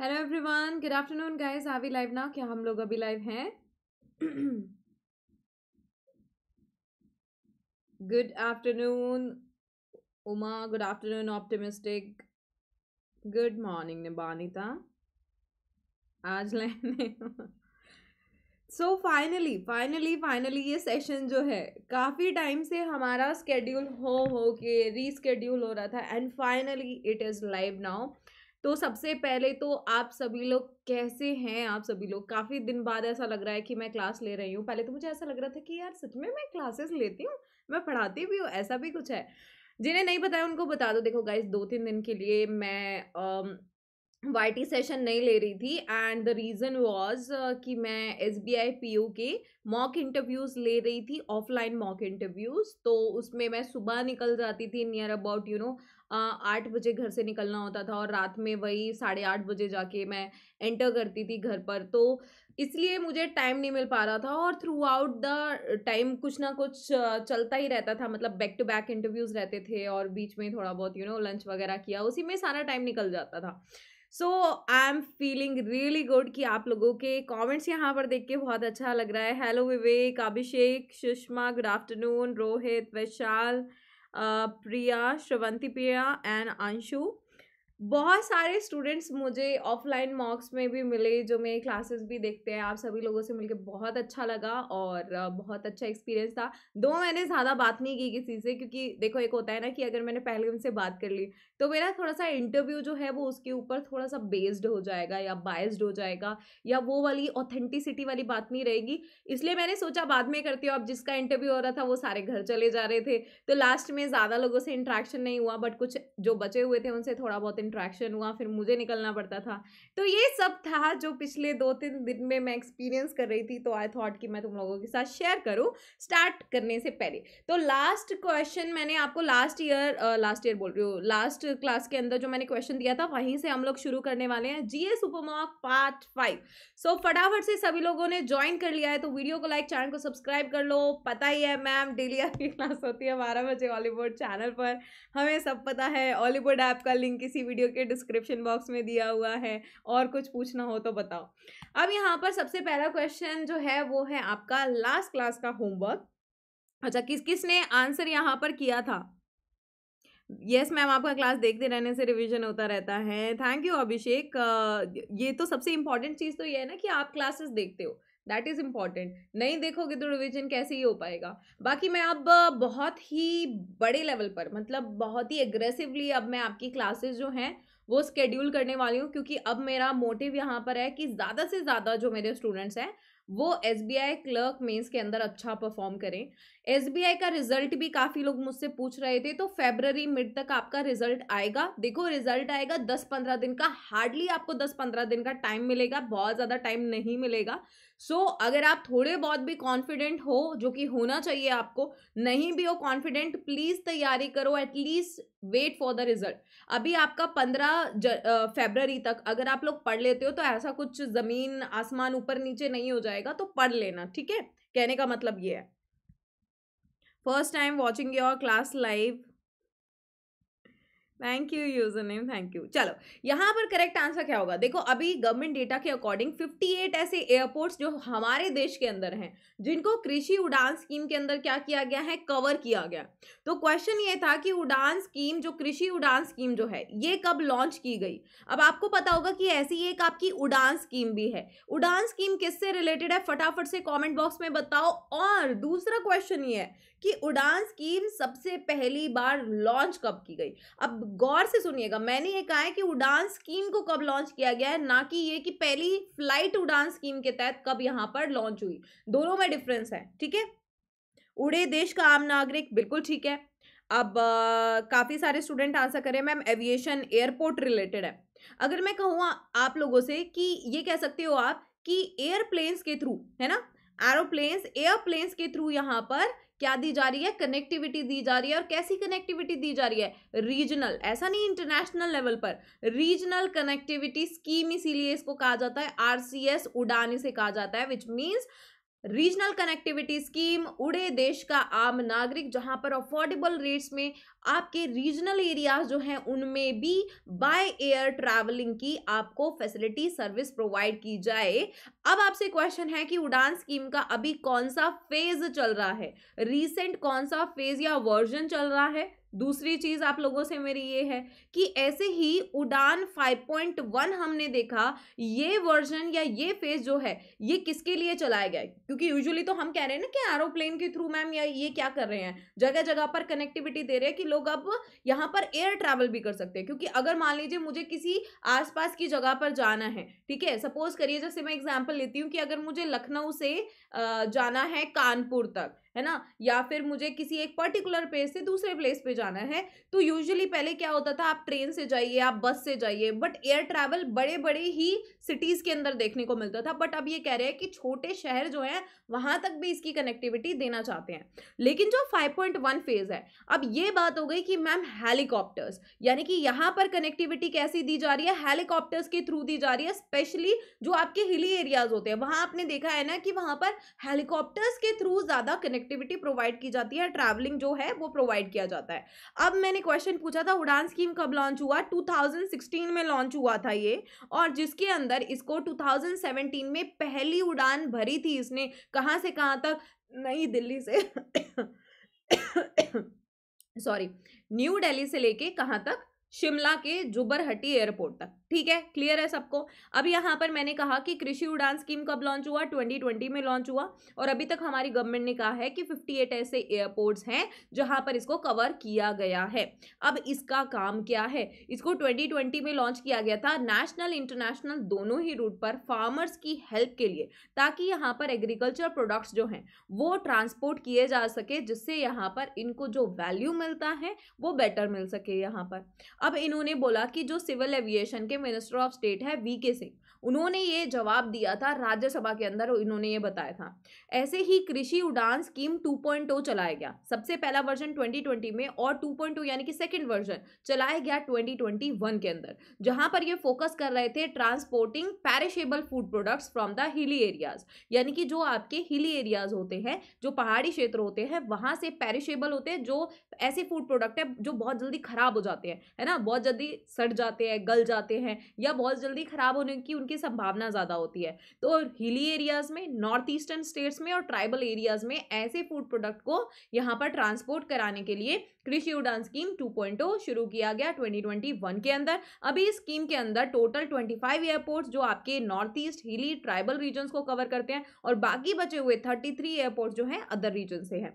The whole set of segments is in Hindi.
Hello everyone good afternoon guys are we live now क्या हम लोग अभी लाइव हैं good afternoon Uma good afternoon optimistic good morning Nibanita आज line so finally finally finally ये सेशन जो है काफ़ी टाइम से हमारा स्केड्यूल हो हो के रीस्केड्यूल हो रहा था and finally it is live now तो सबसे पहले तो आप सभी लोग कैसे हैं आप सभी लोग काफ़ी दिन बाद ऐसा लग रहा है कि मैं क्लास ले रही हूँ पहले तो मुझे ऐसा लग रहा था कि यार सच में मैं क्लासेस लेती हूँ मैं पढ़ाती भी हूँ ऐसा भी कुछ है जिन्हें नहीं पता है उनको बता दो देखो गाइज दो तीन दिन के लिए मैं वाई टी सेशन नहीं ले रही थी एंड द रीज़न वॉज कि मैं S B I P O के मॉक इंटरव्यूज़ ले रही थी ऑफलाइन मॉक इंटरव्यूज़ तो उसमें मैं सुबह निकल जाती थी नियर अबाउट यू नो आठ बजे घर से निकलना होता था और रात में वही साढ़े आठ बजे जाके मैं एंटर करती थी घर पर तो इसलिए मुझे टाइम नहीं मिल पा रहा था और थ्रू आउट द टाइम कुछ ना कुछ चलता ही रहता था मतलब बैक टू बैक इंटरव्यूज़ रहते थे और बीच में थोड़ा बहुत यू नो लंच वगैरह किया उसी में सारा टाइम निकल जाता था so I am feeling really good कि आप लोगों के कॉमेंट्स यहाँ पर देख के बहुत अच्छा लग रहा है hello Vivek Abhishek Sushma good afternoon Rohit Vaishal uh, Priya, Shravanti Priya and Anshu. बहुत सारे स्टूडेंट्स मुझे ऑफलाइन मॉक्स में भी मिले जो मेरे क्लासेस भी देखते हैं आप सभी लोगों से मिलकर बहुत अच्छा लगा और बहुत अच्छा एक्सपीरियंस था दो मैंने ज़्यादा बात नहीं की किसी से क्योंकि देखो एक होता है ना कि अगर मैंने पहले उनसे बात कर ली तो मेरा थोड़ा सा इंटरव्यू जो है वो उसके ऊपर थोड़ा सा बेस्ड हो जाएगा या बायस्ड हो जाएगा या वो वाली ऑथेंटिसिटी वाली बात नहीं रहेगी इसलिए मैंने सोचा बाद में करती हूँ अब जिसका इंटरव्यू हो रहा था वो सारे घर चले जा रहे थे तो लास्ट में ज़्यादा लोगों से इंट्रैक्शन नहीं हुआ बट कुछ जो बचे हुए थे उनसे थोड़ा बहुत इंट्रैक्शन हुआ फिर मुझे निकलना पड़ता था तो ये सब था जो पिछले दो तीन दिन में मैं एक्सपीरियंस कर रही थी तो आई थॉट कि मैं तुम लोगों के साथ शेयर करूँ स्टार्ट करने से पहले तो लास्ट क्वेश्चन मैंने आपको लास्ट ईयर लास्ट ईयर बोल रही हूँ लास्ट क्लास के अंदर जो मैंने क्वेश्चन दिया था वहीं से हम लोग शुरू करने वाले हैं G S part five so फटाफट से सभी लोगों ने ज्वाइन कर लिया है तो वीडियो को लाइक चैनल को सब्सक्राइब कर लो पता ही है मैम डेली आपकी क्लास होती है बारह बजे हॉलीवुड चैनल पर हमें सब पता है हॉलीवुड ऐप का लिंक किसी वीडियो वीडियो के डिस्क्रिप्शन बॉक्स में दिया हुआ है और कुछ पूछना हो तो बताओ अब यहाँ पर सबसे पहला क्वेश्चन जो है वो है आपका लास्ट क्लास का होमवर्क अच्छा किस किसने आंसर यहाँ पर किया था यस yes, मैम आपका क्लास देखते रहने से रिवीजन होता रहता है थैंक यू अभिषेक ये तो सबसे इम्पॉर्टेंट चीज़ तो ये है ना कि आप क्लासेस देखते हो दैट इज़ इंपॉर्टेंट नहीं देखोगे तो रिविजन कैसे ही हो पाएगा बाकी मैं अब बहुत ही बड़े लेवल पर मतलब बहुत ही एग्रेसिवली अब मैं आपकी क्लासेस जो हैं वो स्केड्यूल करने वाली हूँ क्योंकि अब मेरा मोटिव यहाँ पर है कि ज़्यादा से ज़्यादा जो मेरे स्टूडेंट्स हैं वो S B I clerk mains के अंदर अच्छा परफॉर्म करें एस बी आई का रिजल्ट भी काफ़ी लोग मुझसे पूछ रहे थे तो फेबररी मिड तक आपका रिजल्ट आएगा देखो रिजल्ट आएगा दस पंद्रह दिन का हार्डली आपको दस पंद्रह दिन का टाइम मिलेगा बहुत ज़्यादा टाइम नहीं मिलेगा सो so, अगर आप थोड़े बहुत भी कॉन्फिडेंट हो जो कि होना चाहिए आपको नहीं भी हो कॉन्फिडेंट प्लीज़ तैयारी करो at least wait for the result अभी आपका पंद्रह फेबररी तक अगर आप लोग पढ़ लेते हो तो ऐसा कुछ ज़मीन आसमान ऊपर नीचे नहीं हो जाएगा तो पढ़ लेना ठीक है कहने का मतलब ये है first time watching your class live thank you user name thank you चलो यहाँ पर करेक्ट आंसर क्या होगा देखो अभी गवर्नमेंट डेटा के अकॉर्डिंग 58 ऐसे एयरपोर्ट्स जो हमारे देश के अंदर हैं जिनको कृषि उड़ान स्कीम के अंदर क्या किया गया है कवर किया गया तो क्वेश्चन ये था कि उड़ान स्कीम जो कृषि उड़ान स्कीम जो है ये कब लॉन्च की गई अब आपको पता होगा कि ऐसी एक आपकी उड़ान स्कीम भी है उड़ान स्कीम किससे रिलेटेड है फटाफट से कॉमेंट बॉक्स में बताओ और दूसरा क्वेश्चन ये है कि उड़ान स्कीम सबसे पहली बार लॉन्च कब की गई अब गौर से सुनिएगा मैंने ये कहा है कि उड़ान स्कीम को कब लॉन्च किया गया है ना कि ये कि पहली फ्लाइट उड़ान स्कीम के तहत कब यहाँ पर लॉन्च हुई दोनों में डिफरेंस है ठीक है उड़े देश का आम नागरिक बिल्कुल ठीक है अब काफ़ी सारे स्टूडेंट आंसर करें मैम एविएशन एयरपोर्ट रिलेटेड है अगर मैं कहूँ आप लोगों से कि ये कह सकते हो आप कि एयरप्लेन्स के थ्रू है ना एरोप्लेन्स एयरप्लेन्स के थ्रू यहाँ पर क्या दी जा रही है कनेक्टिविटी दी जा रही है और कैसी कनेक्टिविटी दी जा रही है रीजनल ऐसा नहीं इंटरनेशनल लेवल पर रीजनल कनेक्टिविटी स्कीम इसीलिए इसको कहा जाता है आरसीएस उड़ान इसे कहा जाता है which means regional connectivity scheme उड़े देश का आम नागरिक जहां पर अफोर्डेबल रेट्स में आपके रीजनल एरियाज जो हैं उनमें भी बाय एयर ट्रैवलिंग की आपको फैसिलिटी सर्विस प्रोवाइड की जाए अब आपसे क्वेश्चन है कि उड़ान स्कीम का अभी कौन सा फेज चल रहा है रीसेंट कौन सा फेज या वर्जन चल रहा है दूसरी चीज़ आप लोगों से मेरी ये है कि ऐसे ही उड़ान 5.1 हमने देखा ये वर्जन या ये फेज जो है ये किसके लिए चलाया गया है क्योंकि यूजुअली तो हम कह रहे हैं ना कि एरोप्लेन के थ्रू मैम या ये क्या कर रहे हैं जगह जगह पर कनेक्टिविटी दे रहे हैं कि लोग अब यहाँ पर एयर ट्रैवल भी कर सकते हैं क्योंकि अगर मान लीजिए मुझे किसी आस की जगह पर जाना है ठीक है सपोज करिए जैसे मैं एग्जाम्पल लेती हूँ कि अगर मुझे लखनऊ से जाना है कानपुर तक है ना या फिर मुझे किसी एक पर्टिकुलर प्लेस से दूसरे प्लेस पे जाना है तो यूजुअली पहले क्या होता था आप ट्रेन से जाइए आप बस से जाइए बट एयर ट्रैवल बड़े बड़े ही सिटीज़ के अंदर देखने को मिलता था बट अब ये कह रहे हैं कि छोटे शहर जो हैं वहाँ तक भी इसकी कनेक्टिविटी देना चाहते हैं लेकिन जो फाइव पॉइंट वन फेज़ है अब ये बात हो गई कि मैम हेलीकॉप्टर्स यानी कि यहाँ पर कनेक्टिविटी कैसी दी जा रही है हेलीकॉप्टर्स के थ्रू दी जा रही है स्पेशली जो आपके हिली एरियाज होते हैं वहाँ आपने देखा है ना कि वहाँ पर हेलीकॉप्टर्स के थ्रू ज़्यादा कनेक्ट कनेक्टिविटी प्रोवाइड की जाती है ट्रैवलिंग जो है वो प्रोवाइड किया जाता है अब मैंने क्वेश्चन पूछा था उड़ान स्कीम कब लॉन्च हुआ 2016 में लॉन्च हुआ था ये और जिसके अंदर इसको 2017 में पहली उड़ान भरी थी इसने कहाँ से कहाँ तक नई दिल्ली से सॉरी न्यू डेली से लेके कहाँ तक शिमला के जुबरहटी एयरपोर्ट तक ठीक है क्लियर है सबको अब यहाँ पर मैंने कहा कि कृषि उड़ान स्कीम कब लॉन्च हुआ 2020 में लॉन्च हुआ और अभी तक हमारी गवर्नमेंट ने कहा है कि 58 ऐसे एयरपोर्ट्स हैं जहाँ पर इसको कवर किया गया है अब इसका काम क्या है इसको 2020 में लॉन्च किया गया था नेशनल इंटरनेशनल दोनों ही रूट पर फार्मर्स की हेल्प के लिए ताकि यहाँ पर एग्रीकल्चर प्रोडक्ट्स जो हैं वो ट्रांसपोर्ट किए जा सके जिससे यहाँ पर इनको जो वैल्यू मिलता है वो बेटर मिल सके यहाँ पर अब इन्होंने बोला कि जो सिविल एविएशन के मिनिस्टर ऑफ स्टेट है वी के सिंह उन्होंने ये जवाब दिया था राज्यसभा के अंदर इन्होंने ये बताया था ऐसे ही कृषि उड़ान स्कीम 2.0 चलाया गया सबसे पहला वर्जन 2020 में और 2.0 यानी कि सेकंड वर्जन चलाया गया 2021 के अंदर जहां पर ये फोकस कर रहे थे transporting perishable food products from the hilly areas यानी कि जो आपके हिली एरियाज होते हैं जो पहाड़ी क्षेत्र होते हैं वहाँ से पैरिशेबल होते हैं जो ऐसे फूड प्रोडक्ट है जो बहुत जल्दी खराब हो जाते हैं है ना बहुत जल्दी सड़ जाते हैं गल जाते हैं या बहुत जल्दी खराब होने की उनकी संभावना ज़्यादा होती है तो हिली एरियाज़ में नॉर्थ ईस्टर्न स्टेट्स में और ट्राइबल एरियाज़ में ऐसे फूड प्रोडक्ट को यहाँ पर ट्रांसपोर्ट कराने के लिए कृषि उड़ान स्कीम 2.0 शुरू किया गया 2021 के अंदर अभी इस स्कीम के अंदर टोटल 25 एयरपोर्ट्स जो आपके north east hilly tribal regions को कवर करते हैं और बाकी बचे हुए 33 एयरपोर्ट्स जो हैं अदर रीजन से हैं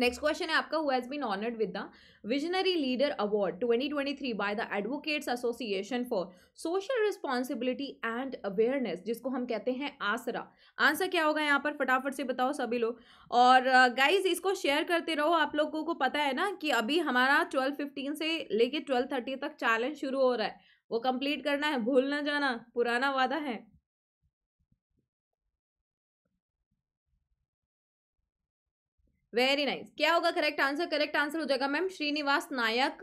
नेक्स्ट क्वेश्चन है आपका who has been honoured with the visionary leader award 2023 by the advocates association for social responsibility and awareness जिसको हम कहते हैं आसरा आंसर क्या होगा यहाँ पर फटाफट से बताओ सभी लोग और गाइज uh, इसको शेयर करते रहो आप लोगों को पता है ना कि अभी हमारा ट्वेल्व फिफ्टीन से लेके ट्वेल्व थर्टी तक चैलेंज शुरू हो रहा है वो कंप्लीट करना है भूल ना जाना पुराना वादा है वेरी नाइस nice. क्या होगा करेक्ट आंसर करेक्ट आंसर हो जाएगा मैम श्रीनिवास नायक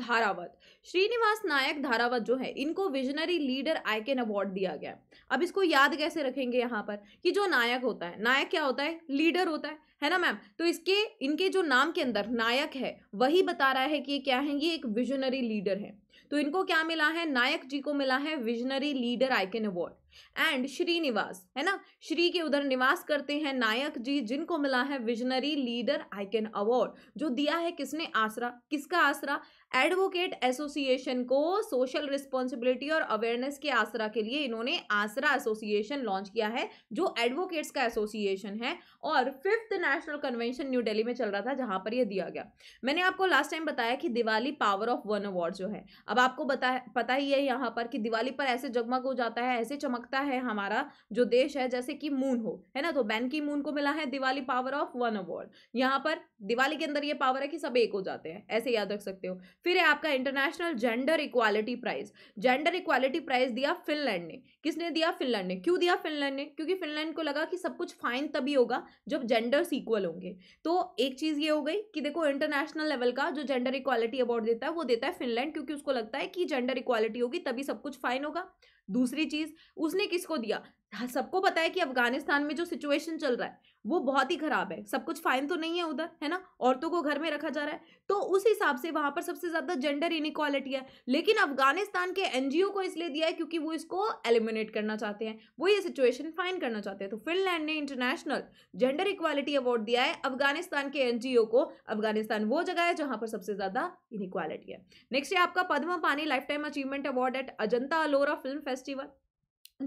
धारावत श्रीनिवास नायक धारावत जो है इनको visionary leader icon award दिया गया अब इसको याद कैसे रखेंगे यहाँ पर कि जो नायक होता है नायक क्या होता है लीडर होता है है ना मैम तो इसके इनके जो नाम के अंदर नायक है वही बता रहा है कि ये क्या है ये एक विजनरी लीडर है तो इनको क्या मिला है नायक जी को मिला है visionary leader icon award and Srinivas है ना श्री के उधर निवास करते हैं नायक जी जिनको मिला है visionary leader icon award जो दिया है किसने आसरा किसका आसरा एडवोकेट एसोसिएशन को सोशल रिस्पॉन्सिबिलिटी और अवेयरनेस के आसरा के लिए इन्होंने आसरा एसोसिएशन लॉन्च किया है जो एडवोकेट्स का एसोसिएशन है और fifth national convention New Delhi में चल रहा था जहां पर यह दिया गया मैंने आपको लास्ट टाइम बताया कि Diwali power of one award जो है अब आपको बता पता ही है यहाँ पर कि दिवाली पर ऐसे जगमग हो जाता है ऐसे चमकता है हमारा जो देश है जैसे कि मून हो है ना तो बैन की मून को मिला है Diwali power of one award यहाँ पर दिवाली के अंदर ये पावर है कि सब एक हो जाते हैं ऐसे याद रख सकते हो फिर है आपका international gender equality prize gender equality prize दिया फिनलैंड ने किसने दिया फिनलैंड ने क्यों दिया फिनलैंड ने क्योंकि फिनलैंड को लगा कि सब कुछ फाइन तभी होगा जब जेंडर्स इक्वल होंगे तो एक चीज़ ये हो गई कि देखो इंटरनेशनल लेवल का जो जेंडर इक्वालिटी अवार्ड देता है वो देता है फिनलैंड क्योंकि उसको लगता है कि जेंडर इक्वालिटी होगी तभी सब कुछ फाइन होगा दूसरी चीज़ उसने किसको दिया हाँ, सबको पता है कि अफगानिस्तान में जो सिचुएशन चल रहा है वो बहुत ही खराब है सब कुछ फाइन तो नहीं है उधर है ना औरतों को घर में रखा जा रहा है तो उस हिसाब से वहाँ पर सबसे ज़्यादा जेंडर इनिक्वालिटी है लेकिन अफगानिस्तान के एनजीओ को इसलिए दिया है क्योंकि वो इसको एलिमिनेट करना चाहते हैं वो ये सिचुएशन फाइन करना चाहते हैं तो फिनलैंड ने इंटरनेशनल जेंडर इक्वालिटी अवार्ड दिया है अफगानिस्तान के एन को अफगानिस्तान वो जगह है जहाँ पर सबसे ज़्यादा इनिक्वालिटी है नेक्स्ट है आपका Padmapani lifetime achievement award at Ajanta Ellora film festival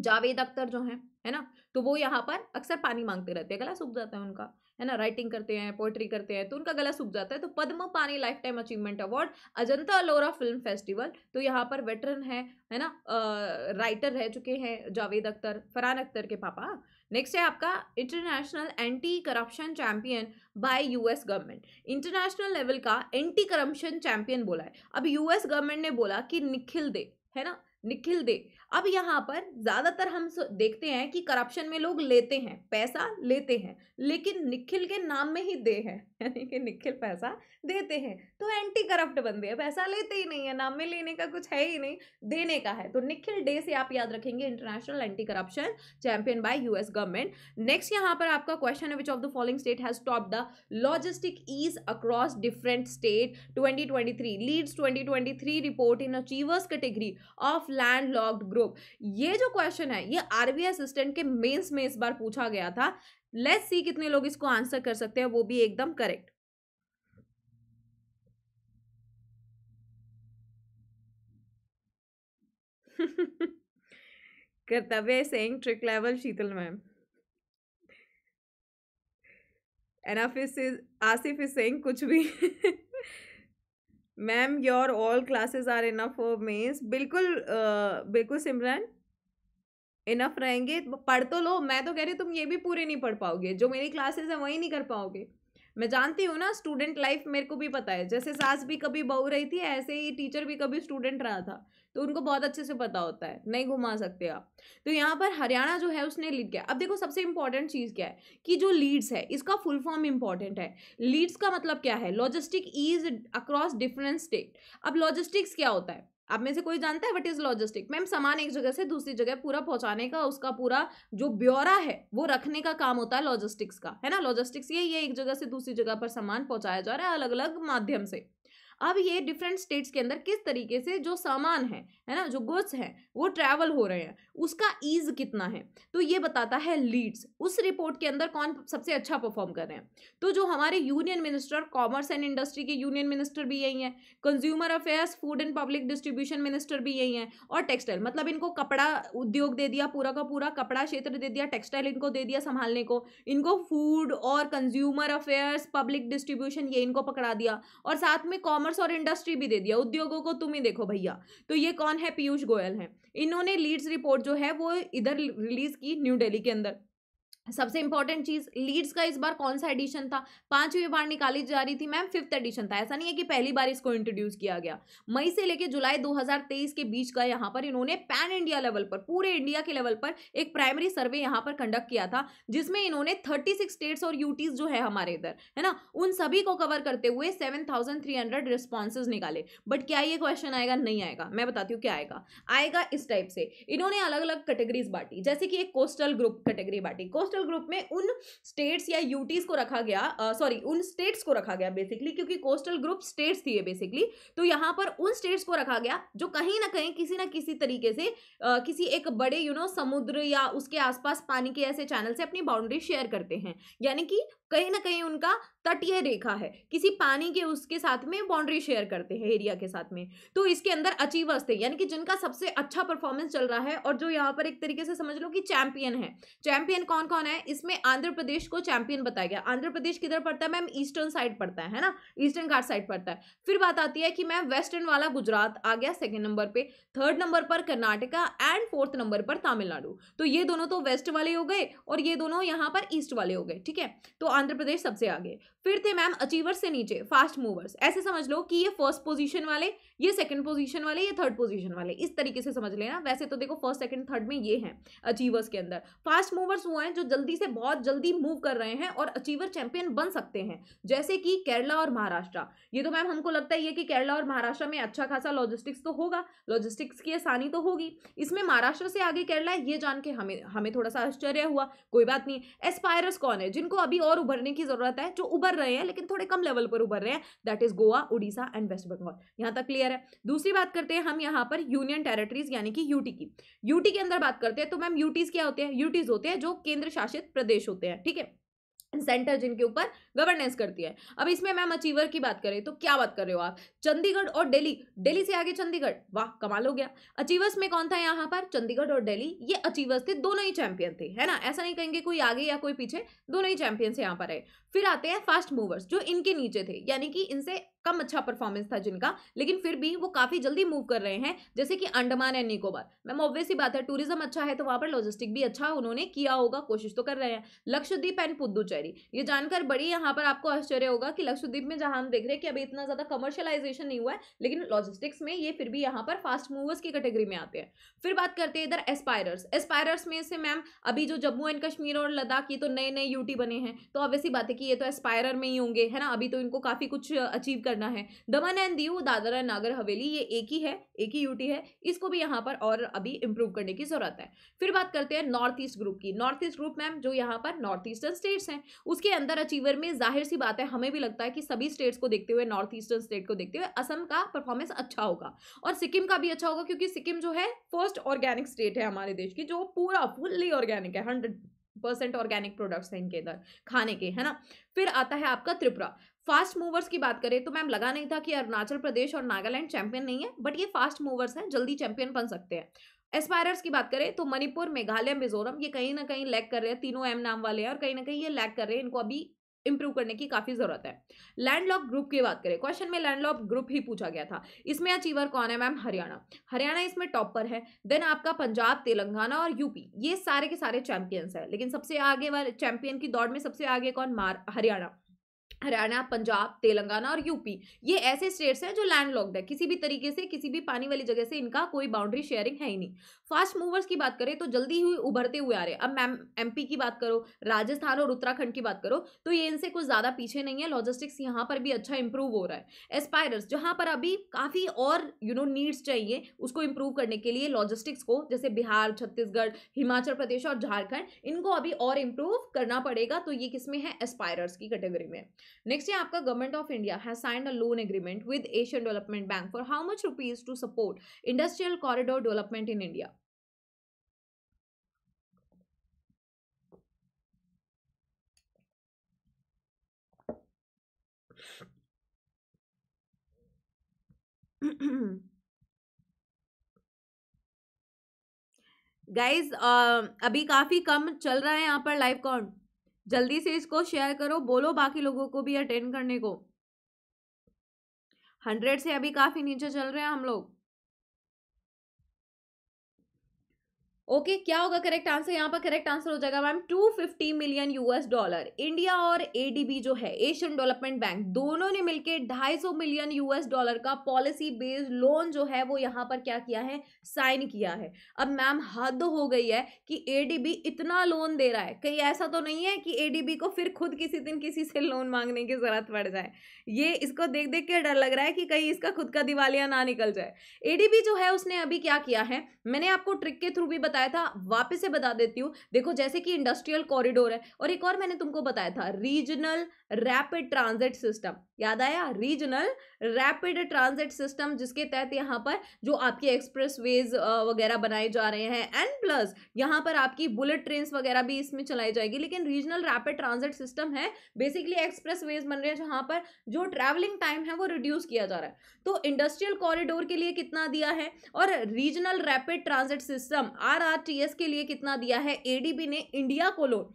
Javed Akhtar जो हैं है ना तो वो यहाँ पर अक्सर पानी मांगते रहते हैं गला सूख जाता है उनका है ना राइटिंग करते हैं पोइट्री करते हैं तो उनका गला सूख जाता है तो Padmapani lifetime achievement award Ajanta Ellora film festival तो यहाँ पर वेटरन है है ना आ, राइटर रह चुके हैं जावेद अख्तर फरहान अख्तर के पापा नेक्स्ट है आपका international anti corruption champion by US government international level का एंटी करप्शन चैंपियन बोला है अब यूएस गवर्नमेंट ने बोला कि निखिल दे है ना निखिल दे अब यहाँ पर ज़्यादातर हम देखते हैं कि करप्शन में लोग लेते हैं पैसा लेते हैं लेकिन निखिल के नाम में ही दे है यानी कि निखिल पैसा देते हैं तो एंटी करप्ट बंदे हैं पैसा लेते ही नहीं है नाम में लेने का कुछ है ही नहीं देने का है तो निखिल डे से आप याद रखेंगे international anti corruption champion by US government next यहाँ पर आपका क्वेश्चन है which of the following state has top the logistic ease across different state twenty LEADS twenty report in achievers category of landlocked growth group ये जो क्वेश्चन है ये आरबीआई असिस्टेंट के मेंस में इस बार पूछा गया था लेट्स सी कितने लोग इसको आंसर कर सकते हैं वो भी एकदम correct Kartavya saying trick level Sheetal ma'am एनाफिस आसिफ इज सेइंग कुछ भी ma'am your all classes are enough means बिल्कुल बिल्कुल सिमरन इनफ रहेंगे पढ़ तो लो मैं तो कह रही तुम ये भी पूरे नहीं पढ़ पाओगे जो मेरी क्लासेस हैं वही नहीं कर पाओगे मैं जानती हूँ ना स्टूडेंट लाइफ मेरे को भी पता है जैसे सास भी कभी बहू रही थी ऐसे ही टीचर भी कभी स्टूडेंट रहा था तो उनको बहुत अच्छे से पता होता है नहीं घुमा सकते आप तो यहाँ पर हरियाणा जो है उसने लीड किया अब देखो सबसे इंपॉर्टेंट चीज़ क्या है कि जो लीड्स है इसका फुल फॉर्म इंपॉर्टेंट है लीड्स का मतलब क्या है logistic ease across different state अब लॉजिस्टिक्स क्या होता है आप में से कोई जानता है वट इज़ लॉजिस्टिक मैम सामान एक जगह से दूसरी जगह पूरा पहुंचाने का उसका पूरा जो ब्यौरा है वो रखने का काम होता है लॉजिस्टिक्स का है ना लॉजिस्टिक्स ये ये एक जगह से दूसरी जगह पर सामान पहुंचाया जा रहा है अलग अलग माध्यम से अब ये डिफरेंट स्टेट्स के अंदर किस तरीके से जो सामान है है ना जो गुड्स हैं वो ट्रैवल हो रहे हैं उसका ईज कितना है तो ये बताता है लीड्स उस रिपोर्ट के अंदर कौन सबसे अच्छा परफॉर्म कर रहे हैं तो जो हमारे union minister commerce and industry के यूनियन मिनिस्टर भी यही हैं consumer affairs food and public distribution minister भी यही हैं और टेक्सटाइल मतलब इनको कपड़ा उद्योग दे दिया पूरा का पूरा कपड़ा क्षेत्र दे दिया टेक्सटाइल इनको दे दिया संभालने को इनको फूड और कंज्यूमर अफेयर्स पब्लिक डिस्ट्रीब्यूशन ये इनको पकड़ा दिया और साथ में कॉमर्स कॉमर्स और इंडस्ट्री भी दे दिया उद्योगों को तुम ही देखो भैया तो ये कौन है पीयूष गोयल है इन्होंने लीड्स रिपोर्ट जो है वो इधर रिलीज की न्यू डेली के अंदर सबसे इंपॉर्टेंट चीज लीड्स का इस बार कौन सा एडिशन था पांचवी बार निकाली जा रही थी मैम फिफ्थ एडिशन था ऐसा नहीं है कि पहली बार इसको इंट्रोड्यूस किया गया मई से लेकर जुलाई 2023 के बीच का यहाँ पर इन्होंने पैन इंडिया लेवल पर पूरे इंडिया के लेवल पर एक प्राइमरी सर्वे यहाँ पर कंडक्ट किया था जिसमें इन्होंने थर्टी स्टेट्स और यूटीज जो है हमारे इधर है ना उन सभी को कवर करते हुए सेवन थाउजेंड निकाले बट क्या ये क्वेश्चन आएगा नहीं आएगा मैं बताती हूँ क्या आएगा आएगा इस टाइप से इन्होंने अलग अलग कैटेगरीज बांटी जैसे कि एक कोस्टल ग्रुप कैटेगरी बांटी कोस्ट कोस्टल ग्रुप में उन स्टेट्स या यूटीज को रखा गया सॉरी उन स्टेट्स को रखा गया बेसिकली क्योंकि कोस्टल ग्रुप स्टेट्स थी बेसिकली तो यहाँ पर उन स्टेट्स को रखा गया जो कहीं ना कहीं किसी ना किसी तरीके से uh, किसी एक बड़े यू you नो know, समुद्र या उसके आसपास पानी के ऐसे चैनल से अपनी बाउंड्री शेयर करते हैं यानी कि कहीं ना कहीं उनका तटीय रेखा है किसी पानी के उसके साथ में बाउंड्री शेयर करते हैं एरिया के साथ में तो इसके अंदर अचीवर्स थे यानी कि जिनका सबसे अच्छा परफॉर्मेंस चल रहा है और जो यहाँ पर एक तरीके से समझ लो कि चैंपियन है चैंपियन कौन कौन है इसमें आंध्र प्रदेश को चैंपियन बताया गया आंध्र प्रदेश किधर पड़ता है मैम ईस्टर्न साइड पड़ता है ना ईस्टर्न घाट साइड पड़ता है फिर बात आती है कि मैम वेस्टर्न वाला गुजरात आ गया सेकेंड नंबर पर थर्ड नंबर पर कर्नाटका एंड फोर्थ नंबर पर तमिलनाडु तो ये दोनों तो वेस्ट वाले हो गए और ये दोनों यहाँ पर ईस्ट वाले हो गए ठीक है तो आंध्र प्रदेश सबसे आगे फिर थे मैम अचीवर्स से नीचे फास्ट मूवर्स ऐसे समझ लो कि ये फर्स्ट पोजीशन वाले ये सेकंड पोजीशन वाले ये थर्ड पोजीशन वाले इस तरीके से समझ लेना वैसे तो देखो फर्स्ट सेकंड थर्ड में ये हैं अचीवर्स के अंदर फास्ट मूवर्स वो हैं जो जल्दी से बहुत जल्दी मूव कर रहे हैं और अचीवर चैंपियन बन सकते हैं जैसे कि केरला और महाराष्ट्र ये तो मैम हमको लगता ही है कि केरला और महाराष्ट्र में अच्छा खासा लॉजिस्टिक्स तो होगा लॉजिस्टिक्स की आसानी तो होगी इसमें महाराष्ट्र से आगे केरला है ये जान के हमें हमें थोड़ा सा आश्चर्य हुआ कोई बात नहीं एस्पायरस कौन है जिनको अभी और उभरने की जरूरत है जो उभर उभर रहे हैं लेकिन थोड़े कम लेवल पर उभर रहे हैं that is Goa Orissa and West Bengal यहाँ तक क्लियर है दूसरी बात करते हैं हम यहाँ पर यूनियन टेरेटरीज यानी कि यूटी की यूटी के अंदर बात करते हैं तो मैम यूटीज क्या होते हैं यूटीज होते हैं जो केंद्र शासित प्रदेश होते हैं ठीक है सेंटर जिनके ऊपर गवर्नेंस करती है अब इसमें मैम अचीवर की बात करें तो क्या बात कर रहे हो आप चंडीगढ़ और दिल्ली दिल्ली से आगे चंडीगढ़ वाह कमाल हो गया अचीवर्स में कौन था यहाँ पर चंडीगढ़ और दिल्ली ये अचीवर्स थे दोनों ही चैंपियन थे है ना ऐसा नहीं कहेंगे कोई आगे या कोई पीछे दोनों ही चैंपियंस यहाँ पर है फिर आते हैं फास्ट मूवर्स जो इनके नीचे थे यानी कि इनसे कम अच्छा परफॉर्मेंस था जिनका लेकिन फिर भी वो काफ़ी जल्दी मूव कर रहे हैं जैसे कि Andaman and Nicobar ma'am obviously बात है टूरिज्म अच्छा है तो वहां पर लॉजिस्टिक भी अच्छा उन्होंने किया होगा कोशिश तो कर रहे हैं लक्षद्वीप एंड पुदुचेरी ये जानकर बड़ी यहाँ पर आपको आश्चर्य होगा कि लक्षद्वीप में जहाँ हम देख रहे हैं कि अभी इतना ज़्यादा कमर्शलाइजेशन नहीं हुआ है लेकिन लॉजिस्टिक्स में ये फिर भी यहाँ पर फास्ट मूवर्स की कैटेगरी में आते हैं फिर बात करते हैं इधर एस्पायरर्स एस्पायरर्स में से मैम अभी जो जम्मू एंड कश्मीर और लद्दाख ये तो नए नए यूटी बने हैं तो ऑब्वियसली बात है कि ये तो एस्पायर में ही होंगे है ना अभी तो इनको काफ़ी कुछ अचीव कर करना है दमन एंड दीव दादरा नागर हवेली ये एक ही है एक ही यूटी है इसको भी यहाँ पर और अभी इम्प्रूव करने की ज़रूरत है फिर बात करते हैं नॉर्थ ईस्ट ग्रुप की नॉर्थ ईस्ट ग्रुप मैम जो यहाँ पर नॉर्थ ईस्टर्न स्टेट्स हैं उसके अंदर अचीवर में जाहिर सी बात है हमें भी लगता है कि सभी स्टेट्स को देखते हुए नॉर्थ ईस्टर्न स्टेट को देखते हुए असम का परफॉर्मेंस अच्छा होगा और सिक्किम का भी अच्छा होगा क्योंकि सिक्किम जो है फर्स्ट ऑर्गेनिक स्टेट है हमारे देश की जो पूरा फुल्ली ऑर्गेनिक है हंड्रेड परसेंट ऑर्गेनिक प्रोडक्ट्स हैं इनके इधर खाने के है ना फिर आता है आपका त्रिपुरा फास्ट मूवर्स की बात करें तो मैम लगा नहीं था कि अरुणाचल प्रदेश और नागालैंड चैंपियन नहीं है बट ये फास्ट मूवर्स हैं जल्दी चैंपियन बन सकते हैं एस्पायरर्स की बात करें तो मणिपुर मेघालय मिजोरम ये कहीं ना कहीं लैग कर रहे हैं तीनों एम नाम वाले हैं और कहीं ना कहीं ये लैग कर रहे हैं इनको अभी इंप्रूव करने की काफ़ी ज़रूरत है लैंडलॉक ग्रुप की बात करें क्वेश्चन में लैंडलॉक ग्रुप ही पूछा गया था इसमें अचीवर कौन है मैम हरियाणा हरियाणा इसमें टॉप पर है देन आपका पंजाब तेलंगाना और यूपी ये सारे के सारे चैंपियंस हैं लेकिन सबसे आगे वाले चैंपियन की दौड़ में सबसे आगे कौन मार हरियाणा हरियाणा पंजाब तेलंगाना और यूपी ये ऐसे स्टेट्स हैं जो लैंड लॉक्ड है किसी भी तरीके से किसी भी पानी वाली जगह से इनका कोई बाउंड्री शेयरिंग है ही नहीं फास्ट मूवर्स की बात करें तो जल्दी ही उभरते हुए आ रहे अब मैम एमपी की बात करो राजस्थान और उत्तराखंड की बात करो तो ये इनसे कुछ ज़्यादा पीछे नहीं है लॉजिस्टिक्स यहाँ पर भी अच्छा इंप्रूव हो रहा है एस्पायरस जहाँ पर अभी काफ़ी और यू नो नीड्स चाहिए उसको इम्प्रूव करने के लिए लॉजिस्टिक्स को जैसे बिहार छत्तीसगढ़ हिमाचल प्रदेश और झारखंड इनको अभी और इम्प्रूव करना पड़ेगा तो ये किसमें है एस्पायरस की कैटेगरी में नेक्स्ट है आपका government of India has signed a loan agreement with Asian development Bank for how much rupees to support industrial corridor development in India guys अभी काफी कम चल रहा है यहाँ पर लाइव कॉन जल्दी से इसको शेयर करो बोलो बाकी लोगों को भी अटेंड करने को हंड्रेड से अभी काफी नीचे चल रहे हैं हम लोग ओके okay, क्या होगा करेक्ट आंसर यहाँ पर करेक्ट आंसर हो जाएगा ma'am two fifty million US dollar India और एडीबी जो है एशियन डेवलपमेंट बैंक दोनों ने मिलकर ढाई सौ मिलियन यूएस डॉलर का पॉलिसी बेस्ड लोन जो है वो यहाँ पर क्या किया है साइन किया है अब मैम हद हो गई है कि एडीबी इतना लोन दे रहा है कहीं ऐसा तो नहीं है कि ए को फिर खुद किसी दिन किसी से लोन मांगने की जरूरत पड़ जाए ये इसको देख देख के डर लग रहा है कि कहीं इसका खुद का दिवालिया ना निकल जाए ए जो है उसने अभी क्या किया है मैंने आपको ट्रिक के थ्रू भी बताया था वापस से बता देती हूँ देखो जैसे कि इंडस्ट्रियल कॉरिडोर है और एक और मैंने तुमको बताया था रीजनल रैपिड ट्रांजिट सिस्टम याद आया रीजनल रैपिड ट्रांजिट सिस्टम जिसके तहत यहाँ पर जो आपकी एक्सप्रेस वेज वगैरह बनाए जा रहे हैं एंड प्लस यहाँ पर आपकी बुलेट ट्रेन वगैरह भी इसमें चलाई जाएगी लेकिन रीजनल रैपिड ट्रांजिट सिस्टम है बेसिकली एक्सप्रेस वेज बन रहे हैं जहाँ पर जो ट्रैवलिंग टाइम है वो रिड्यूस किया जा रहा है तो इंडस्ट्रियल कॉरिडोर के लिए कितना दिया है और regional rapid transit system R के लिए कितना दिया है एडीबी ने इंडिया को लोन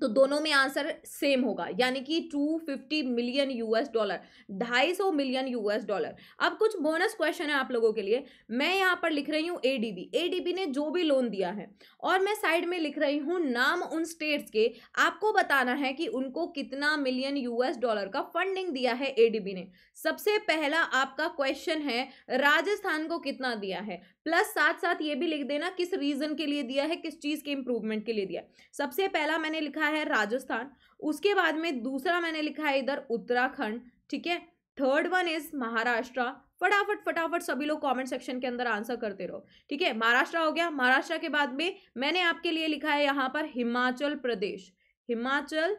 तो दोनों में आंसर सेम होगा यानी कि 250 million US dollar 250 million US dollar अब कुछ बोनस क्वेश्चन है आप लोगों के लिए मैं यहाँ पर लिख रही हूँ एडीबी एडीबी ने जो भी लोन दिया है और मैं साइड में लिख रही हूँ नाम उन स्टेट्स के आपको बताना है कि उनको कितना मिलियन यूएस डॉलर का फंडिंग दिया है एडीबी ने सबसे पहला आपका क्वेश्चन है राजस्थान को कितना दिया है प्लस साथ साथ ये भी लिख देना किस रीजन के लिए दिया है किस चीज के इंप्रूवमेंट के लिए दिया है सबसे पहला मैंने लिखा है राजस्थान उसके बाद में दूसरा मैंने लिखा है इधर उत्तराखंड ठीक है थर्ड वन इज महाराष्ट्र फटाफट फटाफट सभी लोग कमेंट सेक्शन के अंदर आंसर करते रहो ठीक है महाराष्ट्र हो गया महाराष्ट्र के बाद में मैंने आपके लिए लिखा है यहाँ पर हिमाचल प्रदेश हिमाचल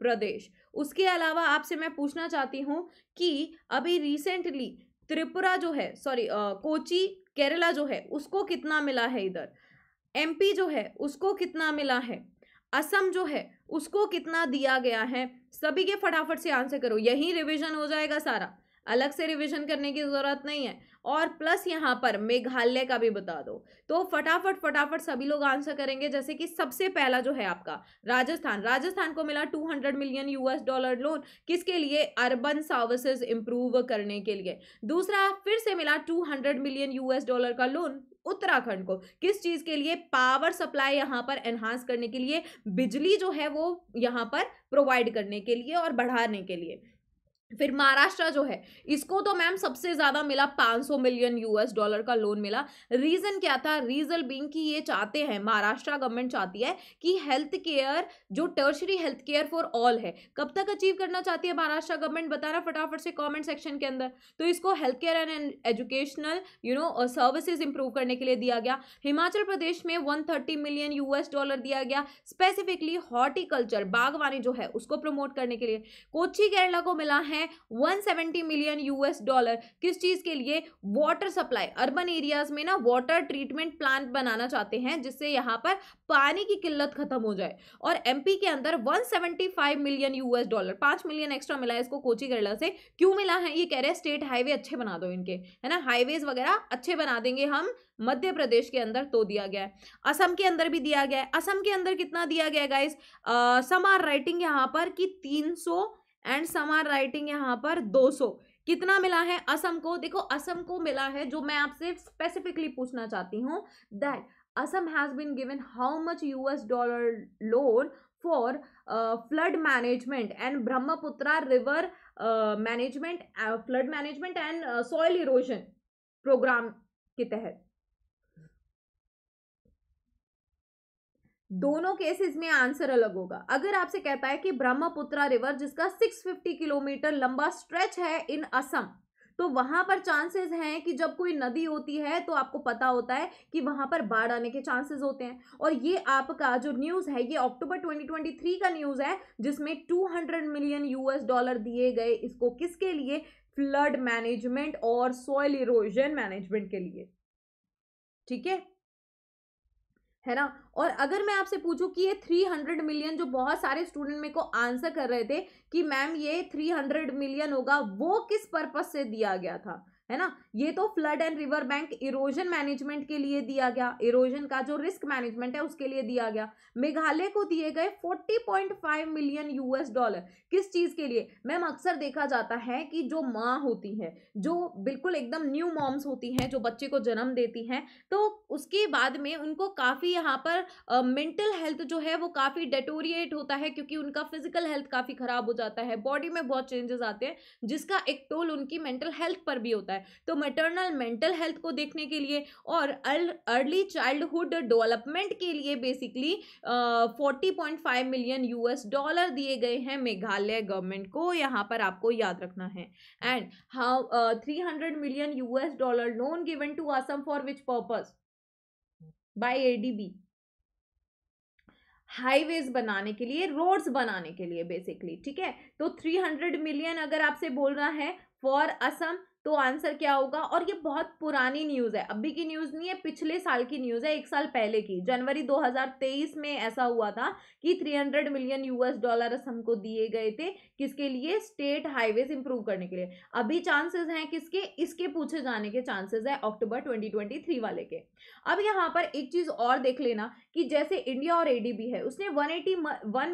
प्रदेश उसके अलावा आपसे मैं पूछना चाहती हूँ कि अभी रिसेंटली त्रिपुरा जो है सॉरी कोची केरला जो है उसको कितना मिला है इधर एमपी जो है उसको कितना मिला है असम जो है उसको कितना दिया गया है सभी के फटाफट से आंसर करो यही रिविजन हो जाएगा सारा अलग से रिविजन करने की ज़रूरत नहीं है और प्लस यहाँ पर मेघालय का भी बता दो तो फटाफट फटाफट सभी लोग आंसर करेंगे जैसे कि सबसे पहला जो है आपका राजस्थान राजस्थान को मिला 200 मिलियन यूएस डॉलर लोन किसके लिए अर्बन सर्विसेज इंप्रूव करने के लिए दूसरा फिर से मिला 200 मिलियन यूएस डॉलर का लोन उत्तराखंड को किस चीज़ के लिए पावर सप्लाई यहाँ पर एनहांस करने के लिए बिजली जो है वो यहाँ पर प्रोवाइड करने के लिए और बढ़ाने के लिए फिर महाराष्ट्र जो है इसको तो मैम सबसे ज़्यादा मिला 500 मिलियन यूएस डॉलर का लोन मिला रीज़न क्या था रीज़न बिंग कि ये चाहते हैं महाराष्ट्र गवर्नमेंट चाहती है कि हेल्थ केयर जो tertiary health care for all है कब तक अचीव करना चाहती है महाराष्ट्र गवर्नमेंट बताना फटाफट से कॉमेंट सेक्शन के अंदर तो इसको health care and educational you know services improve करने के लिए दिया गया हिमाचल प्रदेश में वन मिलियन यूएस डॉलर दिया गया स्पेसिफिकली हॉर्टिकल्चर बागवानी जो है उसको प्रमोट करने के लिए कोची केरला को मिला है है 170 मिलियन यूएस डॉलर किस चीज़ के लिए वाटर सप्लाई अर्बन एरियाज में ना वाटर ट्रीटमेंट प्लांट बनाना चाहते हैं जिससे यहां पर पानी की किल्लत खत्म हो जाए और एमपी के अंदर 175 मिलियन यूएस डॉलर पांच मिलियन एक्स्ट्रा मिला है इसको कोची केरला से क्यों मिला है ये कह रहे हैं स्टेट हाईवे अच्छे बना दो इनके है ना हाईवेज वगैरह अच्छे बना देंगे हम मध्य प्रदेश के अंदर तो दिया गया है असम के अंदर भी दिया गया है असम के अंदर कितना दिया गया गाइस सम आर राइटिंग यहां पर कि तीन एंड सम आर राइटिंग यहाँ पर 200 कितना मिला है असम को देखो असम को मिला है जो मैं आपसे स्पेसिफिकली पूछना चाहती हूँ that Assam has been given how much US dollar loan for flood management and Brahmaputra river management flood management and soil erosion programme के तहत दोनों केसेस में आंसर अलग होगा अगर आपसे कहता है कि ब्रह्मपुत्रा रिवर जिसका 650 किलोमीटर लंबा स्ट्रेच है इन असम तो वहां पर चांसेस हैं कि जब कोई नदी होती है तो आपको पता होता है कि वहां पर बाढ़ आने के चांसेस होते हैं और ये आपका जो न्यूज़ है ये अक्टूबर 2023 का न्यूज़ है जिसमें 200 मिलियन यूएस डॉलर दिए गए इसको किसके लिए फ्लड मैनेजमेंट और सॉइल इरोजन मैनेजमेंट के लिए ठीक है है ना और अगर मैं आपसे पूछूं कि ये थ्री हंड्रेड मिलियन जो बहुत सारे स्टूडेंट मेरे को आंसर कर रहे थे कि मैम ये थ्री हंड्रेड मिलियन होगा वो किस पर्पज से दिया गया था है ना ये तो flood and river bank erosion management के लिए दिया गया इरोजन का जो रिस्क मैनेजमेंट है उसके लिए दिया गया मेघालय को दिए गए 40.5 मिलियन यूएस डॉलर किस चीज के लिए मैम अक्सर देखा जाता है कि जो माँ होती है जो बिल्कुल एकदम न्यू मॉम्स होती हैं जो बच्चे को जन्म देती हैं तो उसके बाद में उनको काफ़ी यहाँ पर मेंटल हेल्थ जो है वो काफ़ी डेटोरिएट होता है क्योंकि उनका फिजिकल हेल्थ काफ़ी खराब हो जाता है बॉडी में बहुत चेंजेस आते हैं जिसका एक टोल उनकी मेंटल हेल्थ पर भी होता है है तो मेटर्नल मेंटल हेल्थ को देखने के लिए और अर्ली चाइल्डहुड डेवलपमेंट के लिए basically forty point five million US dollar दिए गए हैं मेघालय गवर्नमेंट को यहाँ पर आपको याद रखना है and how three hundred million US dollar loan given to Assam for which purpose by ADB highways बनाने के लिए रोड्स बनाने के लिए बेसिकली ठीक है तो 300 मिलियन अगर आपसे बोल रहा है फॉर असम तो आंसर क्या होगा और ये बहुत पुरानी न्यूज़ है अभी की न्यूज़ नहीं है पिछले साल की न्यूज़ है एक साल पहले की जनवरी 2023 में ऐसा हुआ था कि 300 मिलियन यूएस डॉलर हमको दिए गए थे किसके लिए स्टेट हाईवेज इंप्रूव करने के लिए अभी चांसेस हैं किसके इसके पूछे जाने के चांसेज है अक्टूबर ट्वेंटी वाले के अब यहाँ पर एक चीज़ और देख लेना कि जैसे इंडिया और ए है उसने one eighty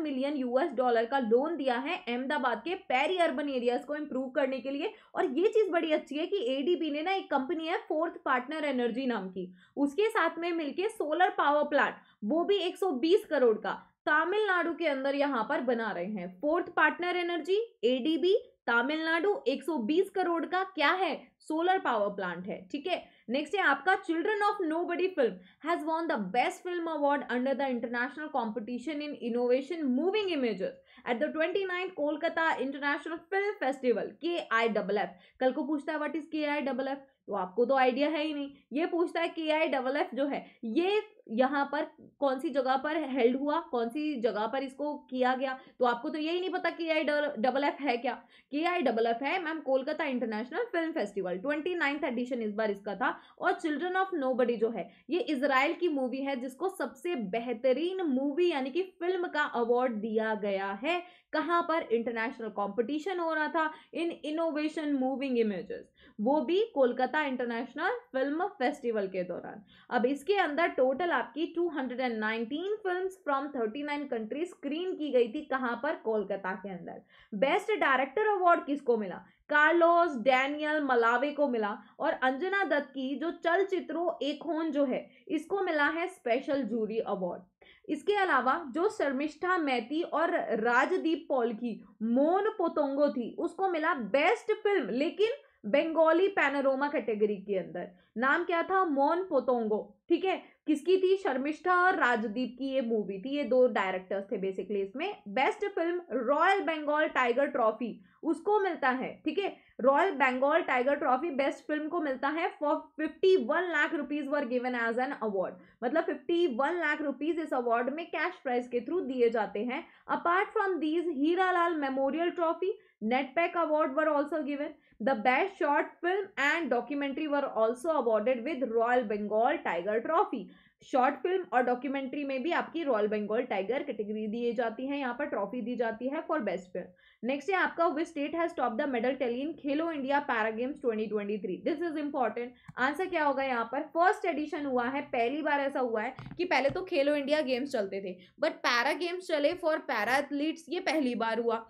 million US dollar का लोन दिया है अहमदाबाद के पैरी अर्बन एरियाज को इम्प्रूव करने के लिए और ये चीज़ बड़ी अच्छी है कि एडीबी ने ना एक कंपनी है फोर्थ पार्टनर एनर्जी नाम की उसके साथ में मिलके सोलर पावर प्लांट वो भी 120 करोड़ का तमिलनाडु के अंदर यहाँ पर बना रहे हैं fourth partner energy ADB Tamil Nadu 120 crore का क्या है सोलर पावर प्लांट है ठीक है नेक्स्ट है आपका children of nobody film has won the best film award under the international competition in innovation moving images at the twenty nine Kolkata international film festival K I double F कल को पूछता है वट इज के आई डबल एफ तो आपको तो आइडिया है ही नहीं ये पूछता है के आई डबल एफ जो है ये यहाँ पर कौन सी जगह पर हेल्ड हुआ कौन सी जगह पर इसको किया गया तो आपको तो यही नहीं पता के आई डबल एफ है क्या के आई डबल एफ है ma'am Kolkata international film festival twenty ninth edition इस बार इसका था और चिल्ड्रन ऑफ नो जो है ये इसराइल की मूवी है जिसको सबसे बेहतरीन मूवी यानी कि फिल्म का अवार्ड दिया गया है कहाँ पर इंटरनेशनल कॉम्पिटिशन हो रहा था इन इनोवेशन मूविंग इमेजेस वो भी कोलकाता इंटरनेशनल फिल्म फेस्टिवल के दौरान अब इसके अंदर टोटल आपकी 219 फिल्म्स फ्रॉम 39 कंट्रीज स्क्रीन की गई थी कहां पर कोलकाता के अंदर बेस्ट डायरेक्टर अवार्ड किसको मिला कार्लोस डैनियल मलावे को मिला और अंजना दत्त की जो चलचित्रों एक होन जो है इसको मिला है स्पेशल जूरी अवार्ड इसके अलावा जो शर्मिष्ठा मैती और राजदीप पॉल की मोन पोतोंगो थी उसको मिला बेस्ट फिल्म लेकिन बंगाली पैनोरोमा कैटेगरी के अंदर नाम क्या था मोन पोतोंगो ठीक है किसकी थी शर्मिष्ठा और राजदीप की ये मूवी थी ये दो डायरेक्टर्स थे बेसिकली इसमें best film royal Bengal tiger trophy उसको मिलता है ठीक है royal Bengal tiger trophy best film को मिलता है for fifty one lakh rupees were given as an award मतलब फिफ्टी वन लाख रुपीज इस अवार्ड में कैश प्राइज के थ्रू दिए जाते हैं apart from these Lal memorial trophy netpack award were also given the best short film and documentary were also awarded with royal bengal tiger trophy short film और डॉक्यूमेंट्री में भी आपकी रॉयल बंगाल टाइगर कैटेगरी दी जाती है यहाँ पर ट्रॉफी दी जाती है फॉर बेस्ट फिल्म नेक्स्ट है आपका which state has top the medal tally Khelo India para games 2023 this is important answer क्या होगा यहाँ पर फर्स्ट एडिशन हुआ है पहली बार ऐसा हुआ है कि पहले तो खेलो इंडिया गेम्स चलते थे बट पैरा गेम्स चले फॉर पैरा एथलीट्स ये पहली बार हुआ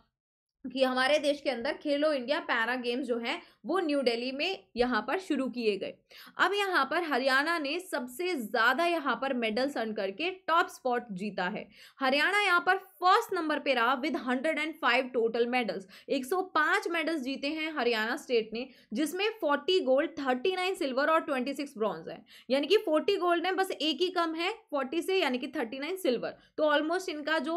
कि हमारे देश के अंदर खेलो इंडिया पैरा गेम्स जो हैं वो न्यू दिल्ली में यहाँ पर शुरू किए गए अब यहाँ पर हरियाणा ने सबसे ज़्यादा यहाँ पर मेडल्स अर्न करके टॉप स्पॉट जीता है हरियाणा यहाँ पर फर्स्ट नंबर पे रहा विद 105 टोटल मेडल्स 105 मेडल्स जीते हैं हरियाणा स्टेट ने जिसमें 40 गोल्ड 39 सिल्वर और 26 ब्रॉन्ज है यानी कि 40 गोल्ड में बस एक ही कम है 40 से यानी कि 39 सिल्वर तो ऑलमोस्ट इनका जो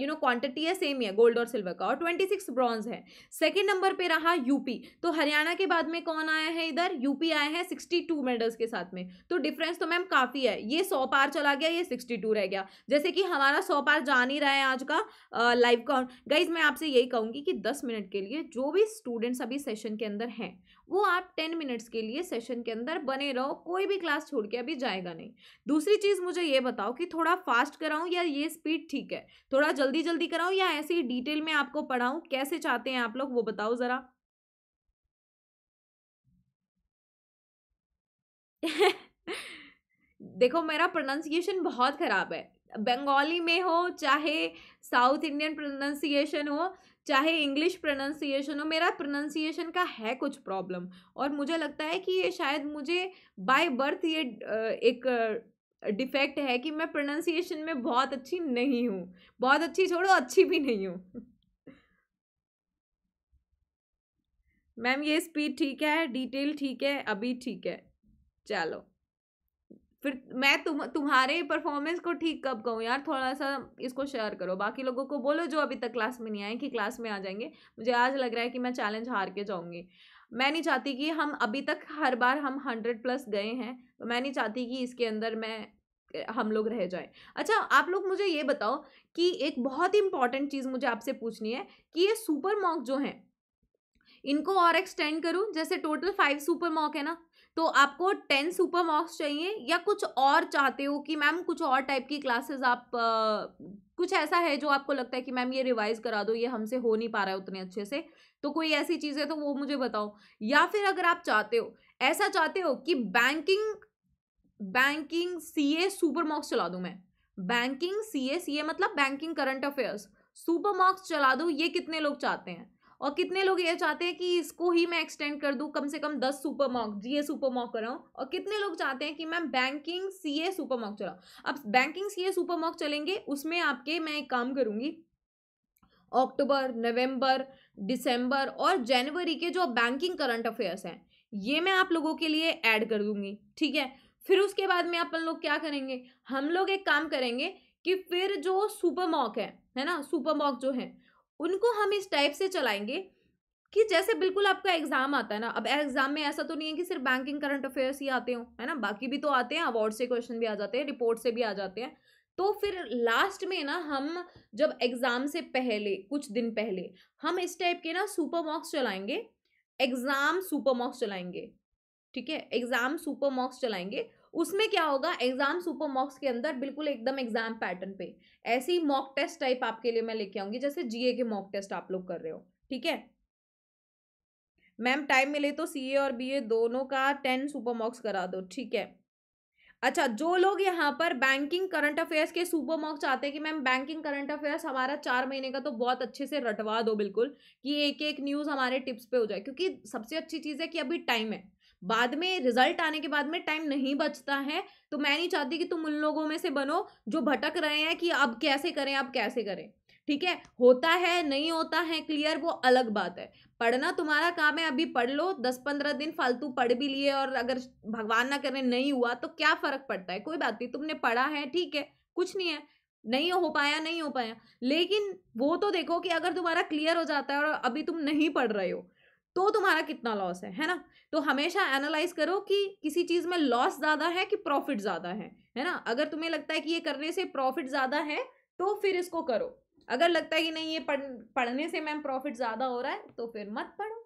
यू नो क्वांटिटी है सेम ही है गोल्ड और सिल्वर का और 26 ब्रॉन्ज है सेकेंड नंबर पर रहा यूपी तो हरियाणा हरियाणा के बाद में कौन आया है इधर यूपी आए हैं सिक्सटी टू मेडल्स के साथ में तो डिफरेंस तो मैम काफ़ी है ये सौ पार चला गया ये सिक्सटी टू रह गया जैसे कि हमारा सौ पार जा नहीं रहा है आज का लाइव काउंट गाइज मैं आपसे यही कहूँगी कि दस मिनट के लिए जो भी स्टूडेंट्स अभी सेशन के अंदर हैं वो आप टेन मिनट्स के लिए सेशन के अंदर बने रहो कोई भी क्लास छोड़ के अभी जाएगा नहीं दूसरी चीज़ मुझे ये बताओ कि थोड़ा फास्ट कराऊँ या ये स्पीड ठीक है थोड़ा जल्दी जल्दी कराऊँ या ऐसे ही डिटेल में आपको पढ़ाऊँ कैसे चाहते हैं आप लोग वो बताओ ज़रा देखो मेरा प्रोनाउंसिएशन बहुत ख़राब है बंगाली में हो चाहे साउथ इंडियन प्रोनाउंसिएशन हो चाहे इंग्लिश प्रोनाउंसिएशन हो मेरा प्रोनाउंसिएशन का है कुछ प्रॉब्लम और मुझे लगता है कि ये शायद मुझे बाय बर्थ ये एक डिफेक्ट है कि मैं प्रोनाउंसिएशन में बहुत अच्छी नहीं हूँ बहुत अच्छी छोड़ो अच्छी भी नहीं हूँ मैम ये स्पीड ठीक है डिटेल ठीक है अभी ठीक है चलो फिर मैं तुम तुम्हारे परफॉर्मेंस को ठीक कब कहूँ यार थोड़ा सा इसको शेयर करो बाकी लोगों को बोलो जो अभी तक क्लास में नहीं आए कि क्लास में आ जाएंगे मुझे आज लग रहा है कि मैं चैलेंज हार के जाऊँगी मैं नहीं चाहती कि हम अभी तक हर बार हम हंड्रेड प्लस गए हैं तो मैं नहीं चाहती कि इसके अंदर मैं हम लोग रह जाएँ अच्छा आप लोग मुझे ये बताओ कि एक बहुत ही इंपॉर्टेंट चीज़ मुझे आपसे पूछनी है कि ये सुपर मॉक जो हैं इनको और एक्सटेंड करूँ जैसे टोटल फाइव सुपर मॉक है ना तो आपको टेन सुपर मार्क्स चाहिए या कुछ और चाहते हो कि मैम कुछ और टाइप की क्लासेस आप आ, कुछ ऐसा है जो आपको लगता है कि मैम ये रिवाइज करा दो ये हमसे हो नहीं पा रहा है उतने अच्छे से तो कोई ऐसी चीज़ है तो वो मुझे बताओ या फिर अगर आप चाहते हो ऐसा चाहते हो कि banking banking C A super marks चला दूँ मैं banking C A C A मतलब banking current affairs super marks चला दूँ ये कितने लोग चाहते हैं और कितने लोग ये चाहते हैं कि इसको ही मैं एक्सटेंड कर दूँ कम से कम दस super mock G A super mock कराऊँ और कितने लोग चाहते हैं कि ma'am banking C A super mock चलाऊँ अब banking C A super mock चलेंगे उसमें आपके मैं एक काम करूँगी अक्टूबर नवंबर दिसंबर और जनवरी के जो बैंकिंग करंट अफेयर्स हैं ये मैं आप लोगों के लिए ऐड कर दूँगी ठीक है फिर उसके बाद में अपन लोग क्या करेंगे हम लोग एक काम करेंगे कि फिर जो सुपर मॉक है है ना सुपर मॉक जो है उनको हम इस टाइप से चलाएंगे कि जैसे बिल्कुल आपका एग्जाम आता है ना अब एग्जाम में ऐसा तो नहीं है कि सिर्फ बैंकिंग करंट अफेयर्स ही आते हो है ना बाकी भी तो आते हैं अवार्ड से क्वेश्चन भी आ जाते हैं रिपोर्ट से भी आ जाते हैं तो फिर लास्ट में ना हम जब एग्ज़ाम से पहले कुछ दिन पहले हम इस टाइप के ना सुपर मॉक्स चलाएंगे एग्ज़ाम सुपर मॉक्स चलाएंगे ठीक है एग्ज़ाम सुपर मॉक्स चलाएंगे उसमें क्या होगा एग्जाम सुपर मॉक्स के अंदर बिल्कुल एकदम एग्जाम पैटर्न पे ऐसी मॉक टेस्ट टाइप आपके लिए मैं लेके आऊंगी जैसे जीए के मॉक टेस्ट आप लोग कर रहे हो ठीक है मैम टाइम मिले तो सीए और बीए दोनों का टेन सुपर मॉक्स करा दो ठीक है अच्छा जो लोग यहाँ पर बैंकिंग करंट अफेयर्स के सुपर मॉक चाहते हैं कि मैम बैंकिंग करंट अफेयर्स हमारा चार महीने का तो बहुत अच्छे से रटवा दो बिल्कुल कि एक एक न्यूज़ हमारे टिप्स पे हो जाए क्योंकि सबसे अच्छी चीज़ है कि अभी टाइम है बाद में रिजल्ट आने के बाद में टाइम नहीं बचता है तो मैं नहीं चाहती कि तुम उन लोगों में से बनो जो भटक रहे हैं कि अब कैसे करें अब कैसे करें ठीक है होता है नहीं होता है क्लियर वो अलग बात है पढ़ना तुम्हारा काम है अभी पढ़ लो दस पंद्रह दिन फालतू पढ़ भी लिए और अगर भगवान ना करें नहीं हुआ तो क्या फ़र्क पड़ता है कोई बात नहीं तुमने पढ़ा है ठीक है कुछ नहीं है नहीं हो पाया नहीं हो पाया लेकिन वो तो देखो कि अगर तुम्हारा क्लियर हो जाता है और अभी तुम नहीं पढ़ रहे हो तो तुम्हारा कितना लॉस है है ना तो हमेशा एनालाइज करो कि किसी चीज़ में लॉस ज़्यादा है कि प्रॉफिट ज़्यादा है है ना अगर तुम्हें लगता है कि ये करने से प्रॉफिट ज़्यादा है तो फिर इसको करो अगर लगता है कि नहीं ये पढ़ पढ़ने से मैम प्रॉफिट ज़्यादा हो रहा है तो फिर मत पढ़ो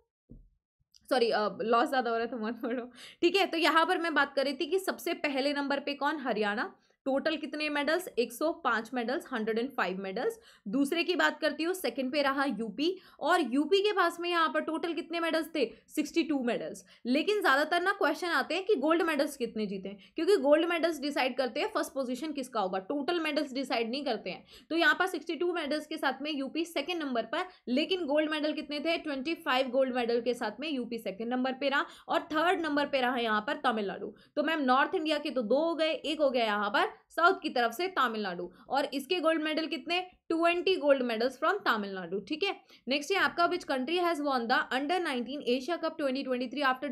सॉरी लॉस ज़्यादा हो रहा है तो मत पढ़ो ठीक है तो यहां पर मैं बात कर रही थी कि सबसे पहले नंबर पर कौन हरियाणा टोटल कितने मेडल्स 105 मेडल्स 105 मेडल्स दूसरे की बात करती हूँ सेकंड पे रहा यूपी और यूपी के पास में यहाँ पर टोटल कितने मेडल्स थे 62 मेडल्स लेकिन ज़्यादातर ना क्वेश्चन आते हैं कि गोल्ड मेडल्स कितने जीते हैं क्योंकि गोल्ड मेडल्स डिसाइड करते हैं फर्स्ट पोजिशन किसका होगा टोटल मेडल्स डिसाइड नहीं करते हैं तो यहाँ पर सिक्सटी मेडल्स के साथ में यूपी सेकेंड नंबर पर लेकिन गोल्ड मेडल कितने थे ट्वेंटी गोल्ड मेडल के साथ में यूपी सेकेंड नंबर पर रहा और थर्ड नंबर पर रहा यहाँ पर तमिलनाडु तो मैम नॉर्थ इंडिया के तो दो हो गए एक हो गया यहाँ पर साउथ की तरफ से तमिलनाडु और इसके गोल्ड मेडल कितने twenty gold medals from Tamil Nadu ठीक है नेक्स्ट है आपका which country has won the under nineteen Asia cup twenty twenty three after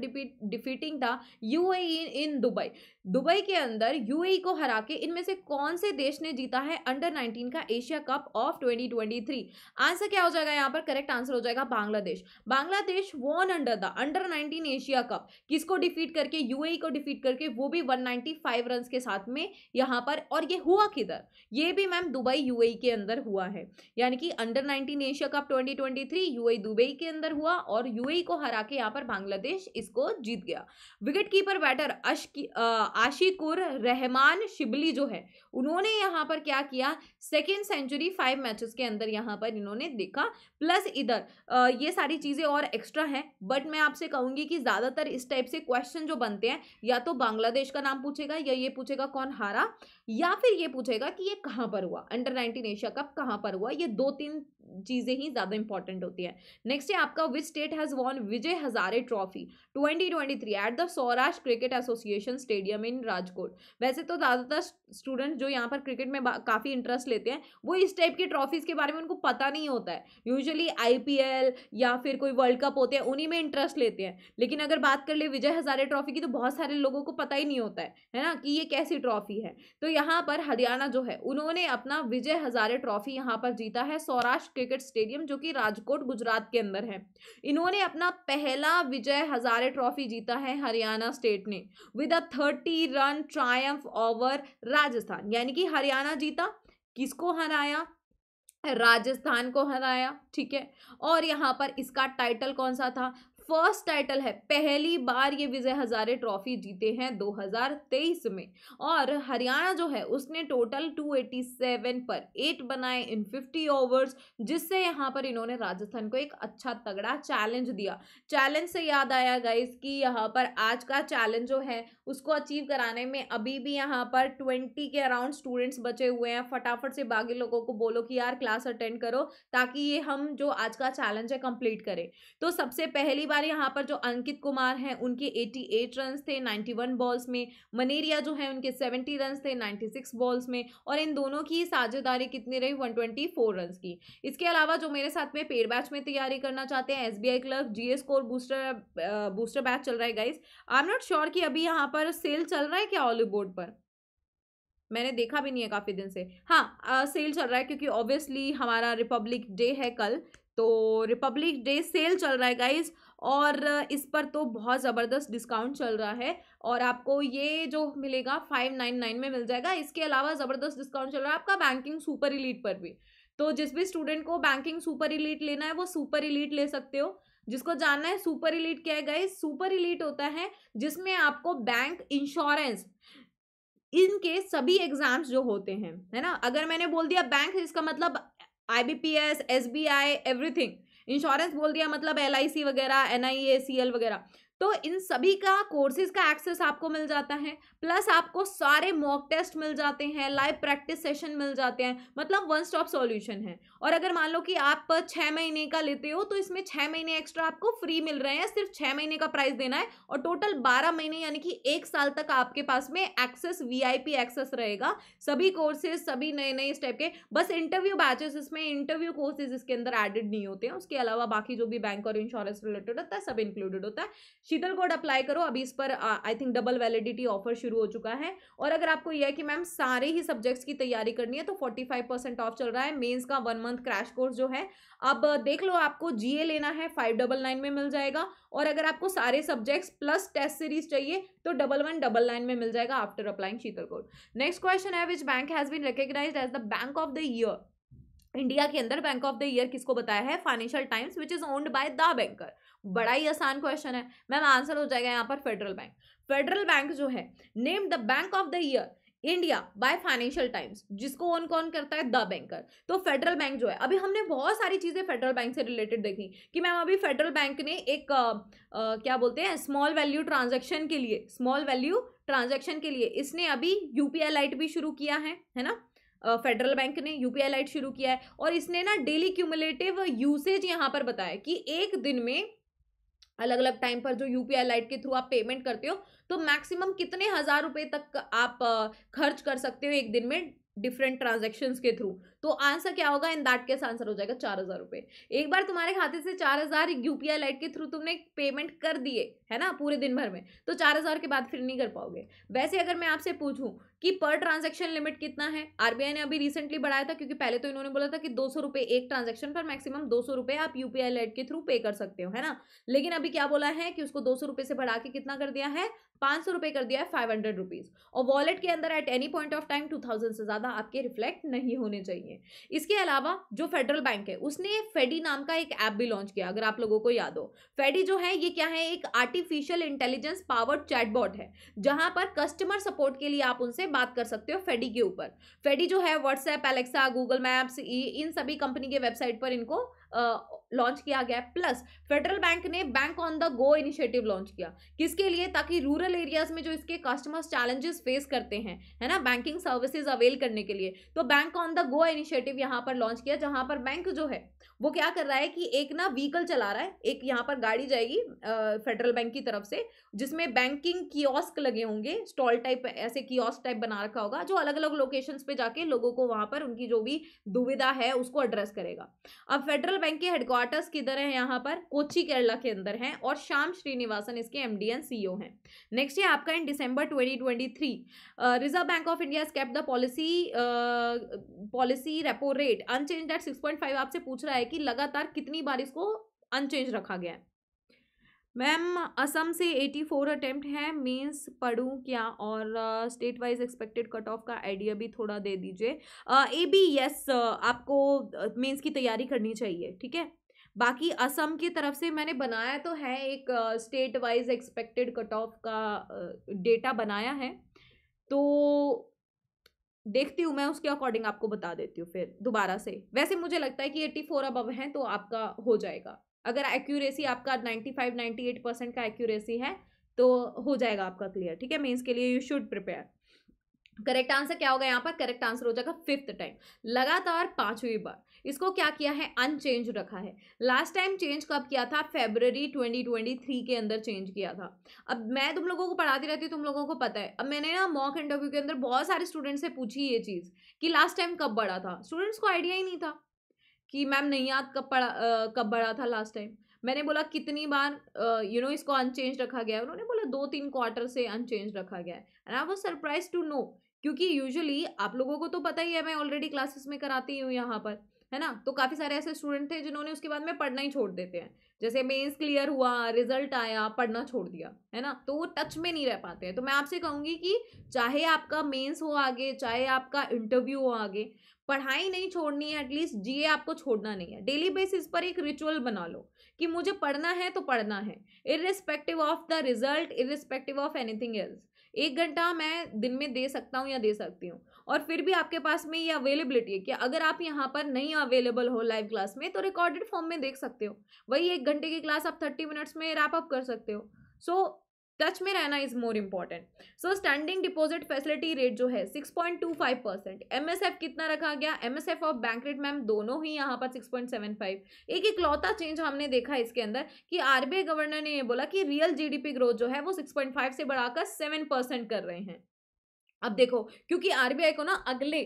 defeating the U in Dubai Dubai के अंदर यू e को हरा के इनमें से कौन से देश ने जीता है अंडर नाइनटीन का Asia cup of twenty twenty three answer क्या हो जाएगा यहाँ पर करेक्ट आंसर हो जाएगा Bangladesh Bangladesh won under the under nineteen Asia cup किसको डिफीट करके यू e को डिफीट करके वो भी वन नाइन्टी फाइव रन के साथ में यहाँ पर और ये हुआ किधर ये भी मैम दुबई यू के अंदर हुआ है यानी कि under nineteen Asia cup twenty twenty three UAE Dubai के अंदर हुआ और यूएई e को हरा के यहाँ पर बांग्लादेश इसको जीत गया wicketkeeper batter Ashiqur Rahman Shibli जो है उन्होंने यहाँ पर क्या किया सेकेंड सेंचुरी फाइव मैचेस के अंदर यहाँ पर इन्होंने देखा प्लस इधर ये सारी चीज़ें और एक्स्ट्रा हैं बट मैं आपसे कहूँगी कि ज़्यादातर इस टाइप से क्वेश्चन जो बनते हैं या तो बांग्लादेश का नाम पूछेगा या ये पूछेगा कौन हारा या फिर ये पूछेगा कि ये कहाँ पर हुआ अंडर नाइनटीन एशिया कप कहाँ पर हुआ ये दो तीन चीज़ें ही ज़्यादा इंपॉर्टेंट होती है नेक्स्ट है आपका which state has won Vijay Hazare trophy 2023 at the Saurashtra cricket association stadium in Rajkot वैसे तो ज़्यादातर स्टूडेंट जो यहाँ पर क्रिकेट में काफ़ी इंटरेस्ट लेते हैं वो इस टाइप की ट्रॉफीज़ के बारे में उनको पता नहीं होता है यूजली आई या फिर कोई वर्ल्ड कप होते हैं उन्हीं में इंटरेस्ट लेते हैं लेकिन अगर बात कर ले विजय हजारे ट्रॉफी की तो बहुत सारे लोगों को पता ही नहीं होता है है ना कि ये कैसी ट्रॉफी है तो यहाँ पर हरियाणा जो है उन्होंने अपना विजय हजारे ट्रॉफी यहाँ पर जीता है सौराष्ट्र क्रिकेट स्टेडियम जो कि राजकोट गुजरात के अंदर है इन्होंने अपना पहला विजय हजारे ट्रॉफी जीता है हरियाणा स्टेट ने with a thirty run triumph over Rajasthan यानी कि हरियाणा जीता किसको हराया राजस्थान को हराया ठीक है और यहाँ पर इसका टाइटल कौन सा था फर्स्ट टाइटल है पहली बार ये विजय हजारे ट्रॉफी जीते हैं 2023 में और हरियाणा जो है उसने टोटल 287 पर एट बनाए इन 50 ओवर्स जिससे यहाँ पर इन्होंने राजस्थान को एक अच्छा तगड़ा चैलेंज दिया चैलेंज से याद आया गाइस कि यहाँ पर आज का चैलेंज जो है उसको अचीव कराने में अभी भी यहाँ पर ट्वेंटी के अराउंड स्टूडेंट्स बचे हुए हैं फटाफट से बाकी लोगों को बोलो कि यार क्लास अटेंड करो ताकि ये हम जो आज का चैलेंज है कंप्लीट करें तो सबसे पहली बार प्रकार यहाँ पर जो अंकित कुमार हैं उनके 88 एट रन थे 91 बॉल्स में मनेरिया जो है उनके 70 रन थे 96 बॉल्स में और इन दोनों की साझेदारी कितनी रही 124 ट्वेंटी रन की इसके अलावा जो मेरे साथ में पेड बैच में तैयारी करना चाहते हैं S B I clerk G S core booster booster batch चल रहा है guys I am not sure कि अभी यहाँ पर सेल चल रहा है क्या ऑलिव बोर्ड पर मैंने देखा भी नहीं है काफ़ी दिन से हाँ आ, सेल चल रहा है क्योंकि ऑब्वियसली हमारा रिपब्लिक डे है कल तो रिपब्लिक डे सेल चल रहा है गाइज और इस पर तो बहुत ज़बरदस्त डिस्काउंट चल रहा है और आपको ये जो मिलेगा फाइव नाइन नाइन में मिल जाएगा इसके अलावा ज़बरदस्त डिस्काउंट चल रहा है आपका बैंकिंग सुपर इलीट पर भी तो जिस भी स्टूडेंट को बैंकिंग सुपर इलीट लेना है वो सुपर इलीट ले सकते हो जिसको जानना है सुपर इलीट क्या है गई सुपर इलीट होता है जिसमें आपको बैंक इंश्योरेंस इनके सभी एग्जाम्स जो होते हैं है ना अगर मैंने बोल दिया बैंक इसका मतलब I B P S S B I everything insurance बोल दिया मतलब एल वगैरह एन वगैरह तो इन सभी का कोर्सेज का एक्सेस आपको मिल जाता है प्लस आपको सारे मॉक टेस्ट मिल जाते हैं लाइव प्रैक्टिस सेशन मिल जाते हैं मतलब वन स्टॉप सॉल्यूशन है और अगर मान लो कि आप छः महीने का लेते हो तो इसमें छः महीने एक्स्ट्रा आपको फ्री मिल रहे हैं सिर्फ छः महीने का प्राइस देना है और टोटल बारह महीने यानी कि एक साल तक आपके पास में एक्सेस वी एक्सेस रहेगा सभी कोर्सेज सभी नए नए स्टेप के बस इंटरव्यू बैचेस इसमें इंटरव्यू कोर्सेज इसके अंदर एडेड नहीं होते हैं उसके अलावा बाकी जो भी बैंक और इंश्योरेंस रिलेटेड होता है सब इंक्लूडेड होता है शीतल कोड अप्लाई करो अभी इस पर I think double validity offer शुरू हो चुका है और अगर आपको यह है कि मैम सारे ही सब्जेक्ट्स की तैयारी करनी है तो फोर्टी फाइव परसेंट ऑफ चल रहा है मेंस का वन मंथ क्रैश कोर्स जो है अब देख लो आपको जीए लेना है फाइव डबल नाइन में मिल जाएगा और अगर आपको सारे सब्जेक्ट्स प्लस टेस्ट सीरीज चाहिए तो डबल वन डबल नाइन में मिल जाएगा after applying Sheetal code next question है which bank has been recognise as the bank of the year India के अंदर बैंक ऑफ द ईयर किसको बताया है financial times which is owned by the banker बड़ा ही आसान क्वेश्चन है मैम आंसर हो जाएगा यहाँ पर फेडरल बैंक फेडरल बैंक जो है name the bank of the year India by financial times जिसको ओन कौन करता है द बैंकर तो फेडरल बैंक जो है अभी हमने बहुत सारी चीज़ें फेडरल बैंक से रिलेटेड देखी कि मैम अभी फेडरल बैंक ने एक आ, आ, क्या बोलते हैं स्मॉल वैल्यू ट्रांजेक्शन के लिए स्मॉल वैल्यू ट्रांजेक्शन के लिए इसने अभी यू यूपीआई लाइट भी शुरू किया है है ना फेडरल बैंक ने यूपीआई लाइट शुरू किया है और इसने ना डेली क्यूमुलेटिव यूसेज यहाँ पर बताया कि एक दिन में अलग अलग टाइम पर जो यूपीआई लाइट के थ्रू आप पेमेंट करते हो तो मैक्सिमम कितने हज़ार रुपए तक आप खर्च कर सकते हो एक दिन में डिफरेंट ट्रांजेक्शन के थ्रू तो आंसर क्या होगा इन दैट केस आंसर हो जाएगा चार हज़ार रुपये एक बार तुम्हारे खाते से चार हज़ार यू लाइट के थ्रू तुमने पेमेंट कर दिए है ना पूरे दिन भर में तो चार हज़ार के बाद फिर नहीं कर पाओगे वैसे अगर मैं आपसे पूछूं कि पर ट्रांजैक्शन लिमिट कितना है आरबीआई ने अभी रिसेंटली बढ़ाया था क्योंकि पहले तो इन्होंने बोला था कि दो सौ रुपये एक ट्रांजेक्शन पर मैक्सिमम दो सौ रुपये आप यूपीआई लेट के थ्रू पे कर सकते हो है ना लेकिन अभी क्या बोला है कि उसको दो सौ रुपये से बढ़ा के कितना कर दिया है पाँच सौ रुपये कर दिया है फाइव हंड्रेड रुपीज़ और वॉलेट के अंदर at any point of time two thousand से ज़्यादा आपके रिफ्लेक्ट नहीं होने चाहिए इसके अलावा जो फेडरल बैंक है उसने फेडी नाम का एक ऐप भी लॉन्च किया अगर आप लोगों को याद हो फेडी जो है ये क्या है एक आर्टिफिशियल इंटेलिजेंस पावर्ड चैटबॉट है जहां पर कस्टमर सपोर्ट के लिए आप उनसे बात कर सकते हो फेडी के ऊपर फेडी जो है व्हाट्सएप एलेक्सा गूगल मैप्स इन सभी कंपनी के वेबसाइट पर इनको लॉन्च किया गया प्लस फेडरल बैंक ने bank on the go initiative launch किया किसके लिए ताकि रूरल एरियाज में जो इसके कस्टमर्स चैलेंजेस फेस करते हैं है ना बैंकिंग सर्विसेज अवेल करने के लिए तो bank on the go initiative यहां पर लॉन्च किया जहां पर बैंक जो है वो क्या कर रहा है कि एक ना व्हीकल चला रहा है एक यहाँ पर गाड़ी जाएगी फेडरल बैंक की तरफ से जिसमें बैंकिंग कियोस्क लगे होंगे स्टॉल टाइप ऐसे कियोस्क टाइप बना रखा होगा जो अलग अलग लोकेशंस पे जाके लोगों को वहाँ पर उनकी जो भी दुविधा है उसको एड्रेस करेगा अब फेडरल बैंक के हेडक्वार्टर क्वार्टर्स किधर है यहाँ पर कोची केरला के अंदर है और श्याम श्रीनिवासन इसके एम डी एन सी हैं नेक्स्ट है आपका in twenty twenty three reserve bank of India स्केप the policy policy repo rate unchanged at six five आपसे पूछ रहा है कि लगातार कितनी बार इसको अनचेंज रखा गया है मैम असम से फोर अटेम्प्ट है मीन्स पढ़ूँ क्या और state wise expected cut off का आइडिया भी थोड़ा दे दीजिए ए बी यस आपको मींस की तैयारी करनी चाहिए ठीक है बाकी असम की तरफ से मैंने बनाया तो है एक state wise expected cut off का डेटा बनाया है तो देखती हूँ मैं उसके अकॉर्डिंग आपको बता देती हूँ फिर दोबारा से वैसे मुझे लगता है कि एट्टी फोर अब है तो आपका हो जाएगा अगर एक्यूरेसी आपका ninety five ninety eight percent का एक्यूरेसी है तो हो जाएगा आपका क्लियर ठीक है मीन्स के लिए you should prepare correct answer क्या होगा यहाँ पर करेक्ट आंसर हो जाएगा फिफ्थ टाइम लगातार पांचवी बार इसको क्या किया है अनचेंज रखा है लास्ट टाइम चेंज कब किया था फेबररी 2023 के अंदर चेंज किया था अब मैं तुम लोगों को पढ़ाती रहती हूँ तुम लोगों को पता है अब मैंने ना मॉक इंटरव्यू के अंदर बहुत सारे स्टूडेंट्स से पूछी ये चीज़ कि लास्ट टाइम कब बढ़ा था स्टूडेंट्स को आइडिया ही नहीं था कि मैम नहीं याद कब पढ़ा कब बढ़ा था लास्ट टाइम मैंने बोला कितनी बार यू नो इसको अनचेंज रखा गया है उन्होंने बोला दो तीन क्वार्टर से अनचेंज रखा गया है एंड आई वो सरप्राइज टू नो क्योंकि यूजुअली आप लोगों को तो पता ही है मैं ऑलरेडी क्लासेस में कराती हूँ यहाँ पर है ना तो काफ़ी सारे ऐसे स्टूडेंट थे जिन्होंने उसके बाद में पढ़ना ही छोड़ देते हैं जैसे मेंस क्लियर हुआ रिजल्ट आया पढ़ना छोड़ दिया है ना तो वो टच में नहीं रह पाते हैं तो मैं आपसे कहूँगी कि चाहे आपका मेंस हो आगे चाहे आपका इंटरव्यू हो आगे पढ़ाई नहीं छोड़नी है एटलीस्ट जीए आपको छोड़ना नहीं है डेली बेसिस पर एक रिचुअल बना लो कि मुझे पढ़ना है तो पढ़ना है irrespective of the result irrespective of anything else एक घंटा मैं दिन में दे सकता हूँ या दे सकती हूँ और फिर भी आपके पास में ये अवेलेबिलिटी है कि अगर आप यहाँ पर नहीं अवेलेबल हो लाइव क्लास में तो रिकॉर्डेड फॉर्म में देख सकते हो वही एक घंटे की क्लास आप थर्टी मिनट्स में रैप अप कर सकते हो सो so, टच में रहना is more important so standing deposit facility rate जो है six point two five percent M S F कितना रखा गया एम एस एफ और बैंक रेट मैम दोनों ही यहाँ पर सिक्स पॉइंट सेवन फाइव एक इकलौता चेंज हमने देखा इसके अंदर कि आई गवर्नर ने ये बोला कि रियल जीडीपी ग्रोथ जो है वो सिक्स पॉइंट फाइव से बढ़ाकर सेवन परसेंट कर रहे हैं अब देखो क्योंकि आई को ना अगले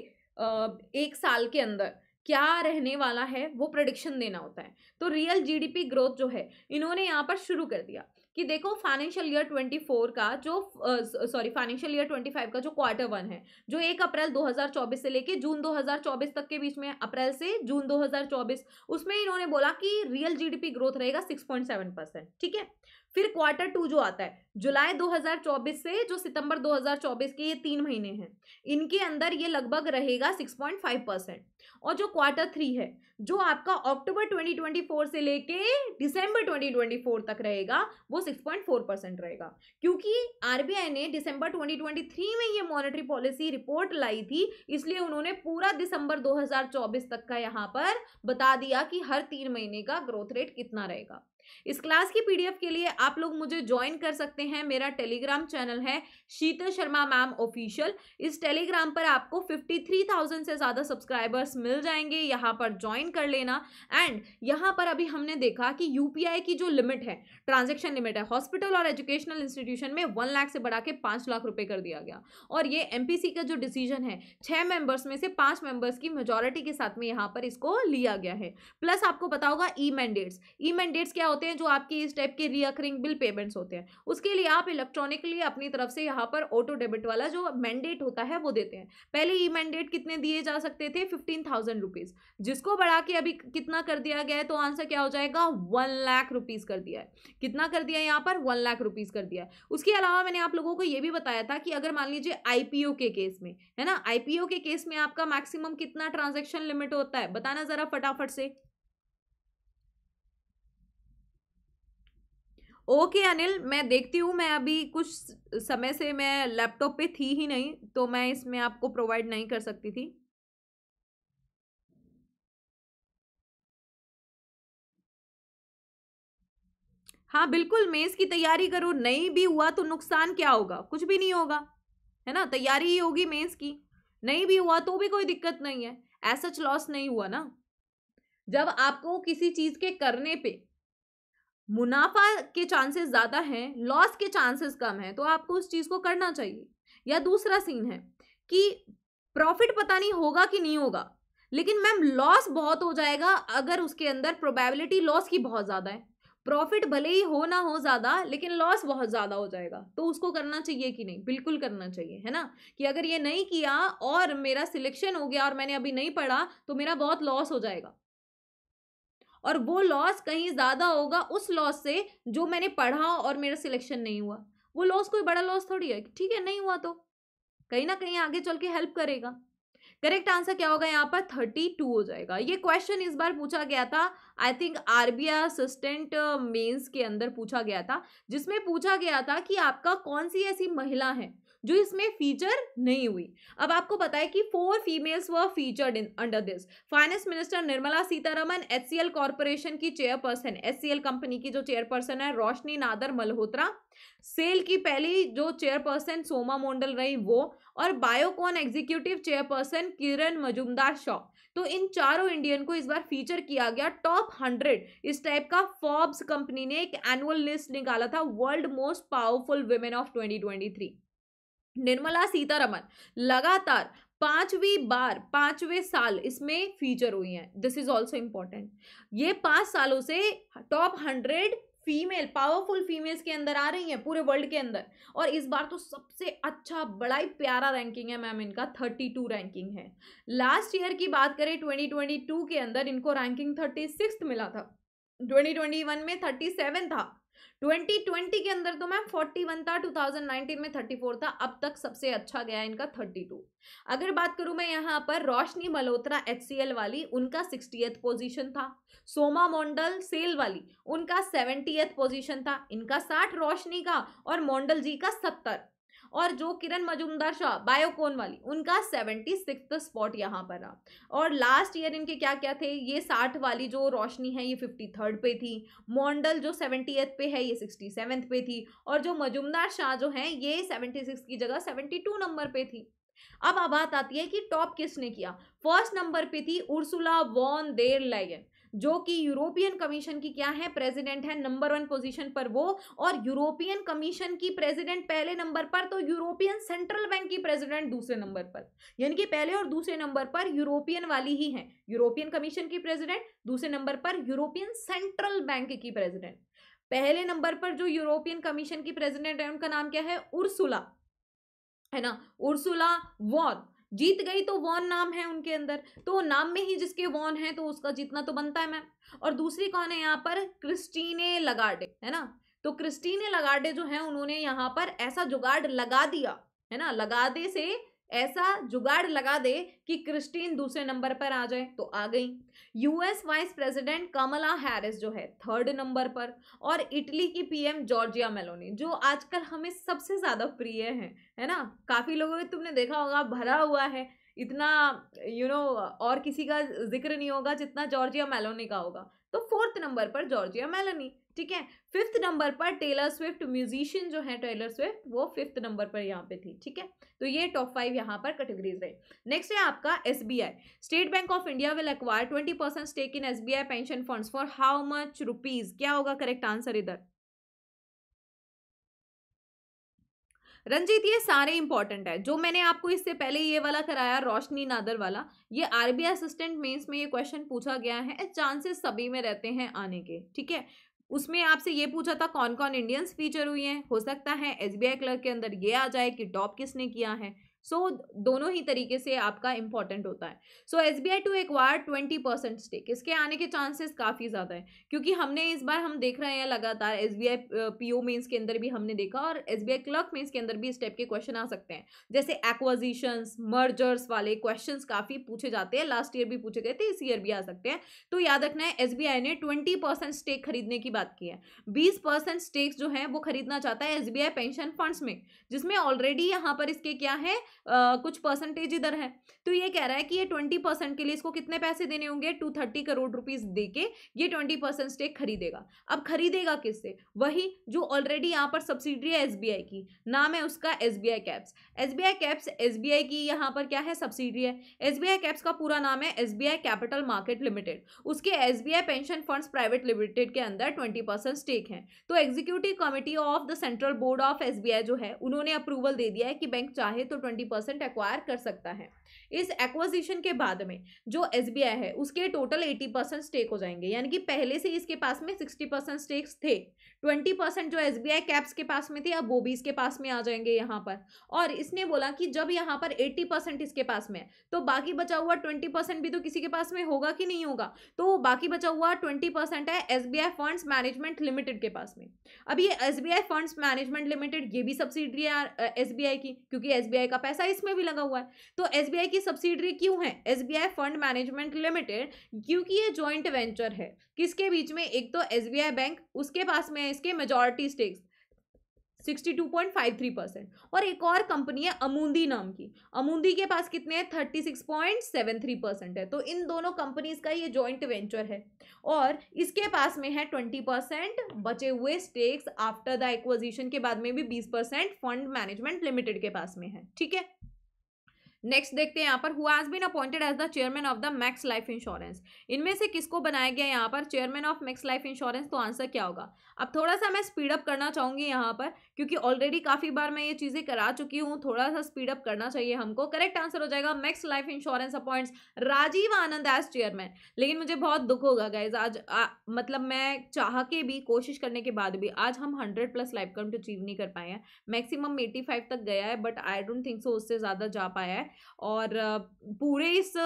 एक साल के अंदर क्या रहने वाला है वो प्रडिक्शन देना होता है तो रियल जीडीपी ग्रोथ जो है इन्होंने यहाँ पर शुरू कर दिया कि देखो फाइनेंशियल ईयर 24 का जो सॉरी फाइनेंशियल ईयर 25 का जो क्वार्टर वन है जो एक अप्रैल 2024 से लेके जून 2024 तक के बीच में अप्रैल से जून 2024 उसमें इन्होंने बोला कि रियल जीडीपी ग्रोथ रहेगा 6.7 परसेंट ठीक है फिर क्वार्टर टू जो आता है जुलाई 2024 से जो सितंबर 2024 के ये तीन महीने हैं इनके अंदर ये लगभग रहेगा 6.5 परसेंट और जो क्वार्टर थ्री है जो आपका अक्टूबर 2024 से लेके दिसंबर 2024 तक रहेगा वो 6.4 परसेंट रहेगा क्योंकि आरबीआई ने दिसंबर 2023 में ये मॉनेटरी पॉलिसी रिपोर्ट लाई थी इसलिए उन्होंने पूरा दिसंबर 2024 तक का यहाँ पर बता दिया कि हर तीन महीने का ग्रोथ रेट कितना रहेगा इस क्लास की पीडीएफ के लिए आप लोग मुझे ज्वाइन कर सकते हैं मेरा टेलीग्राम चैनल है शीतल शर्मा मैम ऑफिशियल इस टेलीग्राम पर आपको फिफ्टी थ्री थाउजेंड से ज़्यादा सब्सक्राइबर्स मिल जाएंगे यहाँ पर ज्वाइन कर लेना एंड यहाँ पर अभी हमने देखा कि यू की जो लिमिट है ट्रांजेक्शन लिमिट है हॉस्पिटल और एजुकेशनल इंस्टीट्यूशन में वन लाख से बढ़ा के पाँच लाख रुपये कर दिया गया और ये एम का जो डिसीजन है छः मेंबर्स में से पाँच मेंबर्स की मेजोरिटी के साथ में यहाँ पर इसको लिया गया है प्लस आपको बताओगा ई मैंडेट्स ई मैंडेट्स क्या होते होते हैं जो आपकी इस टाइप के रियकरिंग बिल पेमेंट्स होते हैं उसके लिए आप इलेक्ट्रॉनिकली अपनी तरफ से यहाँ पर ऑटो डेबिट वाला जो मैंडेट होता है वो देते हैं पहले ई मैंडेट कितने दिए जा सकते थे फिफ्टीन थाउजेंड रुपीज़ जिसको बढ़ा के अभी कितना कर दिया गया है तो आंसर क्या हो जाएगा वन लाख रुपीज़ कर दिया है कितना कर दिया है यहाँ पर वन लाख रुपीज़ कर दिया है उसके अलावा मैंने आप लोगों को ये भी बताया था कि अगर मान लीजिए आई के केस में है ना आई के केस में आपका मैक्सिमम कितना ट्रांजेक्शन लिमिट होता है बताना ज़रा फटाफट से ओके okay, अनिल मैं देखती हूँ मैं अभी कुछ समय से मैं लैपटॉप पे थी ही नहीं तो मैं इसमें आपको प्रोवाइड नहीं कर सकती थी हाँ बिल्कुल मेज़ की तैयारी करो नहीं भी हुआ तो नुकसान क्या होगा कुछ भी नहीं होगा है ना तैयारी ही होगी मेज़ की नहीं भी हुआ तो भी कोई दिक्कत नहीं है ऐसा लॉस नहीं हुआ ना जब आपको किसी चीज़ के करने पे मुनाफा के चांसेस ज़्यादा हैं लॉस के चांसेस कम हैं तो आपको उस चीज़ को करना चाहिए या दूसरा सीन है कि प्रॉफिट पता नहीं होगा कि नहीं होगा लेकिन मैम लॉस बहुत हो जाएगा अगर उसके अंदर प्रोबेबिलिटी लॉस की बहुत ज़्यादा है प्रॉफिट भले ही हो ना हो ज़्यादा लेकिन लॉस बहुत ज़्यादा हो जाएगा तो उसको करना चाहिए कि नहीं बिल्कुल करना चाहिए है ना कि अगर ये नहीं किया और मेरा सिलेक्शन हो गया और मैंने अभी नहीं पढ़ा तो मेरा बहुत लॉस हो जाएगा और वो लॉस कहीं ज़्यादा होगा उस लॉस से जो मैंने पढ़ा और मेरा सिलेक्शन नहीं हुआ वो लॉस कोई बड़ा लॉस थोड़ी है ठीक है नहीं हुआ तो कहीं ना कहीं आगे चल के हेल्प करेगा करेक्ट आंसर क्या होगा यहाँ पर थर्टी टू हो जाएगा ये क्वेश्चन इस बार पूछा गया था I think R B I assistant mains के अंदर पूछा गया था जिसमें पूछा गया था कि आपका कौन सी ऐसी महिला है जो इसमें फीचर नहीं हुई अब आपको पता है कि four females were featured in under this finance minister Nirmala Sitharaman H C L corporation की chairperson H C L company की जो चेयरपर्सन है रोशनी नादर मल्होत्रा सेल की पहली जो चेयरपर्सन सोमा मोंडल रही वो और बायोकॉन एग्जीक्यूटिव चेयरपर्सन किरण मजुमदार शॉ तो इन चारों इंडियन को इस बार फीचर किया गया टॉप हंड्रेड इस टाइप का फॉर्ब्स कंपनी ने एक एनुअल लिस्ट निकाला था world most powerful women of twenty twenty three Nirmala Sitharaman लगातार पांचवी बार पांचवें साल इसमें फीचर हुई हैं दिस इज ऑल्सो इम्पॉर्टेंट ये पांच सालों से top hundred female powerful females के अंदर आ रही हैं पूरे वर्ल्ड के अंदर और इस बार तो सबसे अच्छा बड़ा ही प्यारा रैंकिंग है मैम इनका थर्टी टू रैंकिंग है लास्ट ईयर की बात करें ट्वेंटी ट्वेंटी टू के अंदर इनको रैंकिंग थर्टी सिक्स मिला था ट्वेंटी ट्वेंटी वन में थर्टी सेवन था 2020 के अंदर तो मैम 41 था 2019 में 34 था अब तक सबसे अच्छा गया इनका 32 अगर बात करूं मैं यहाँ पर रोशनी मल्होत्रा एच वाली उनका सिक्सटी पोजीशन था सोमा मोंडल सेल वाली उनका सेवेंटी पोजीशन था इनका साठ रोशनी का और मोंडल जी का सत्तर और जो किरण मजुमदार शाह बायोकोन वाली उनका सेवेंटी सिक्स स्पॉट यहाँ पर रहा और लास्ट ईयर इनके क्या क्या थे ये साठ वाली जो रोशनी है ये फिफ्टी थर्ड पे थी मॉन्डल जो सेवेंटी पे है ये सिक्सटी सेवन्थ पे थी और जो मजुमदार शाह जो है ये सेवेंटी सिक्स की जगह सेवेंटी टू नंबर पे थी अब अब बात आती है कि टॉप किसने किया फर्स्ट नंबर पे थी उर्सुला वॉन देर लैगन जो कि यूरोपियन कमीशन की क्या है प्रेसिडेंट है नंबर वन पोजीशन पर वो और यूरोपियन कमीशन की प्रेसिडेंट पहले नंबर पर तो यूरोपियन सेंट्रल बैंक की प्रेसिडेंट दूसरे नंबर पर यानी कि पहले और दूसरे नंबर पर यूरोपियन वाली ही है यूरोपियन कमीशन की प्रेजिडेंट दूसरे नंबर पर यूरोपियन सेंट्रल बैंक की प्रेजिडेंट पहले नंबर पर जो यूरोपियन कमीशन की प्रेजिडेंट है उनका नाम क्या है उर्सुला है ना उर्सुला वॉन जीत गई तो वॉन नाम है उनके अंदर तो नाम में ही जिसके वॉन है तो उसका जीतना तो बनता है मैम और दूसरी कौन है यहाँ पर क्रिस्टीने लगाडे है ना तो क्रिस्टीने लगाडे जो है उन्होंने यहाँ पर ऐसा जुगाड़ लगा दिया है ना लगादे से ऐसा जुगाड़ लगा दे कि क्रिस्टीन दूसरे नंबर पर आ जाए तो आ गई US vice president Kamala Harris जो है थर्ड नंबर पर और इटली की पीएम जॉर्जिया मेलोनी जो आजकल हमें सबसे ज़्यादा प्रिय हैं है ना काफ़ी लोगों ने तुमने देखा होगा भरा हुआ है इतना यू you नो know, और किसी का जिक्र नहीं होगा जितना जॉर्जिया मेलोनी का होगा तो फोर्थ नंबर पर जॉर्जिया मेलनी ठीक है फिफ्थ नंबर पर टेलर स्विफ्ट म्यूजिशियन जो है टेलर स्विफ्ट वो फिफ्थ नंबर पर यहाँ पे थी ठीक है तो ये टॉप फाइव यहाँ पर कैटेगरीज रहे नेक्स्ट है आपका S State Bank of India will acquire twenty percent stake in S pension funds for how much rupees क्या होगा करेक्ट आंसर इधर रंजीत ये सारे इंपॉर्टेंट है जो मैंने आपको इससे पहले ये वाला कराया रोशनी नादर वाला ये आरबीआई असिस्टेंट मेंस में ये क्वेश्चन पूछा गया है चांसेस सभी में रहते हैं आने के ठीक है उसमें आपसे ये पूछा था कौन कौन इंडियंस फीचर हुई हैं हो सकता है एसबीआई क्लर्क के अंदर ये आ जाए कि टॉप किसने किया है सो so, दोनों ही तरीके से आपका इंपॉर्टेंट होता है so S B I to acquire twenty percent stake इसके आने के चांसेस काफ़ी ज़्यादा है क्योंकि हमने इस बार हम देख रहे हैं लगातार S B I P O mains के अंदर भी हमने देखा और S B I clerk mains के अंदर भी इस टाइप के क्वेश्चन आ सकते हैं जैसे एक्वाजिशंस मर्जर्स वाले क्वेश्चन काफ़ी पूछे जाते हैं लास्ट ईयर भी पूछे गए थे इस ईयर भी आ सकते हैं तो याद रखना है एस बी आई ने ट्वेंटी परसेंट स्टेक खरीदने की बात की है बीस परसेंट स्टेक्स जो है वो खरीदना चाहता है S B I pension funds में जिसमें ऑलरेडी यहाँ पर इसके क्या है आ, कुछ परसेंटेज इधर है तो ये कह रहा है कि ये ट्वेंटी परसेंट के लिए इसको कितने पैसे देने होंगे टू थर्टी करोड़ रुपीस देके ये ट्वेंटी परसेंट स्टेक खरीदेगा अब खरीदेगा किससे वही जो ऑलरेडी यहाँ पर सब्सिडी है एस की नाम है उसका S caps S caps S की यहाँ पर क्या है सब्सिडी है एस कैप्स का पूरा नाम है एस कैपिटल मार्केट लिमिटेड उसके S pension fund private limited के अंदर ट्वेंटी परसेंट स्टेक है तो executive committee of the central board of S जो है उन्होंने अप्रूवल दे दिया है कि बैंक चाहे तो ट्वेंटी थर्टी परसेंट एक्वायर कर सकता है इस एक्वाजिशन के बाद में जो एस है उसके टोटल एटी परसेंट स्टेक हो जाएंगे यानी कि पहले से इसके पास में सिक्सटी परसेंट स्टेक्स थे ट्वेंटी परसेंट जो एस कैप्स के पास में थे अब वो भी इसके पास में आ जाएंगे यहाँ पर और इसने बोला कि जब यहाँ पर एट्टी इसके पास में है तो बाकी बचा हुआ ट्वेंटी भी तो किसी के पास में होगा कि नहीं होगा तो बाकी बचा हुआ ट्वेंटी है एस फंड्स मैनेजमेंट लिमिटेड के पास में अब ये एस फंड्स मैनेजमेंट लिमिटेड ये भी सब्सिडी है एस की क्योंकि एस का पैसा पैसा इसमें भी लगा हुआ है तो एस की सब्सिडरी क्यों है एस फंड मैनेजमेंट लिमिटेड क्योंकि ये ज्वाइंट वेंचर है किसके बीच में एक तो एस बैंक उसके पास में है इसके मेजोरिटी स्टेक्स 62.53 परसेंट और एक और कंपनी है अमूंदी नाम की अमूंदी के पास कितने हैं 36.73 परसेंट है तो इन दोनों कंपनीज का ये जॉइंट वेंचर है और इसके पास में है 20 परसेंट बचे हुए स्टेक्स आफ्टर द एक्विजिशन के बाद में भी 20 परसेंट फंड मैनेजमेंट लिमिटेड के पास में है ठीक है नेक्स्ट देखते हैं यहाँ पर हुआ has been appointed as the chairman of the Max Life Insurance इनमें से किसको बनाया गया यहाँ पर chairman of Max Life Insurance तो आंसर क्या होगा अब थोड़ा सा मैं स्पीडअप करना चाहूँगी यहाँ पर क्योंकि ऑलरेडी काफ़ी बार मैं ये चीज़ें करा चुकी हूँ थोड़ा सा स्पीडअप करना चाहिए हमको करेक्ट आंसर हो जाएगा Max Life Insurance appoints Rajiv Anand as chairman लेकिन मुझे बहुत दुख होगा गाइज आज आ, मतलब मैं चाह के भी कोशिश करने के बाद भी आज हम hundred plus life count achieve नहीं कर पाए हैं मैक्सिमम एटी फाइव तक गया है but I don't think so उससे ज़्यादा जा पाया है और पूरे इस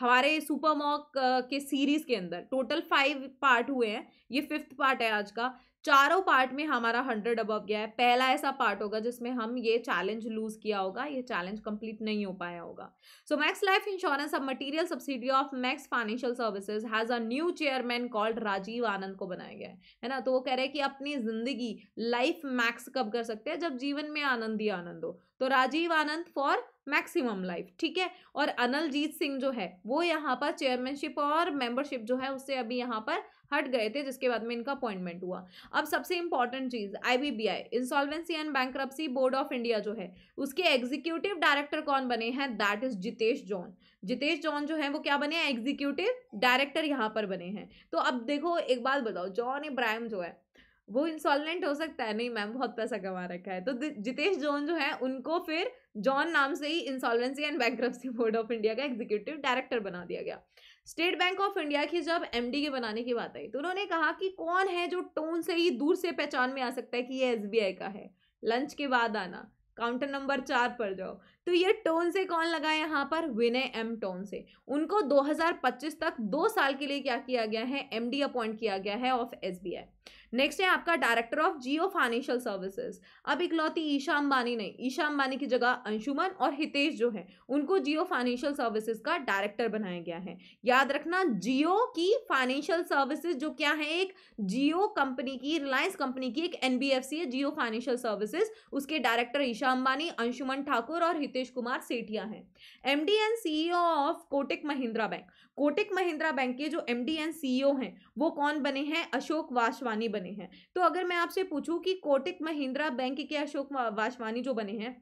हमारे सुपर मॉक के सीरीज़ के अंदर टोटल फाइव पार्ट हुए हैं ये फिफ्थ पार्ट है आज का चारों पार्ट में हमारा हंड्रेड अबव गया है पहला ऐसा पार्ट होगा जिसमें हम ये चैलेंज लूज किया होगा ये चैलेंज कंप्लीट नहीं हो पाया होगा सो मैक्स लाइफ इंश्योरेंस अब material subsidiary of Max Financial Services has a new chairman called Rajiv Anand को बनाया गया है है ना तो वो कह रहे हैं कि अपनी जिंदगी लाइफ मैक्स कब कर सकते हैं जब जीवन में आनंद ही आनंद हो तो Rajiv Anand for maximum life ठीक है और अनलजीत सिंह जो है वो यहाँ पर चेयरमैनशिप और मेंबरशिप जो है उससे अभी यहाँ पर हट गए थे जिसके बाद में इनका अपॉइंटमेंट हुआ अब सबसे इंपॉर्टेंट चीज़ IBBI insolvency and bankruptcy board of India जो है उसके एग्जीक्यूटिव डायरेक्टर कौन बने हैं that is Jitesh John Jitesh John जो है वो क्या बने हैं एग्जीक्यूटिव डायरेक्टर यहाँ पर बने हैं तो अब देखो एक बात बताओ जॉन इब्राहिम जो है वो इंस्टॉलमेंट हो सकता है नहीं मैम बहुत पैसा कमा रखा है तो जितेश जॉन जो है उनको फिर जॉन नाम से ही insolvency and bank board of India का एग्जीक्यूटिव डायरेक्टर बना दिया गया स्टेट बैंक ऑफ इंडिया की जब एम के बनाने की बात आई तो उन्होंने कहा कि कौन है जो टोन से ही दूर से पहचान में आ सकता है कि ये एस का है लंच के बाद आना काउंटर नंबर चार पर जाओ तो ये टोन से कौन लगा यहाँ पर विनय एम टोन से उनको 2025 तक दो साल के लिए क्या किया गया है एमडी अपॉइंट किया गया है ऑफ एसबीआई नेक्स्ट है आपका director of Jio Financial Services अब इकलौती ईशा अंबानी ने ईशा अंबानी की जगह अंशुमन और हितेश जो है उनको जियो फाइनेंशियल सर्विसेज का डायरेक्टर बनाया गया है याद रखना जियो की फाइनेंशियल सर्विसेज जो क्या है एक जियो कंपनी की रिलायंस कंपनी की एक एनबीएफसी है जियो फाइनेंशियल सर्विसेज उसके डायरेक्टर ईशा अंबानी अंशुमन ठाकुर और हितेश कुमार सेठिया है एमडी एंड सीईओ ऑफ कोटिक महिंद्रा बैंक कोटिक महिंद्रा बैंक के जो एमडी एंड सीईओ हैं वो कौन बने हैं अशोक वासवानी बने हैं तो अगर मैं आपसे पूछूं कि कोटिक महिंद्रा बैंक के अशोक वाशवानी जो बने हैं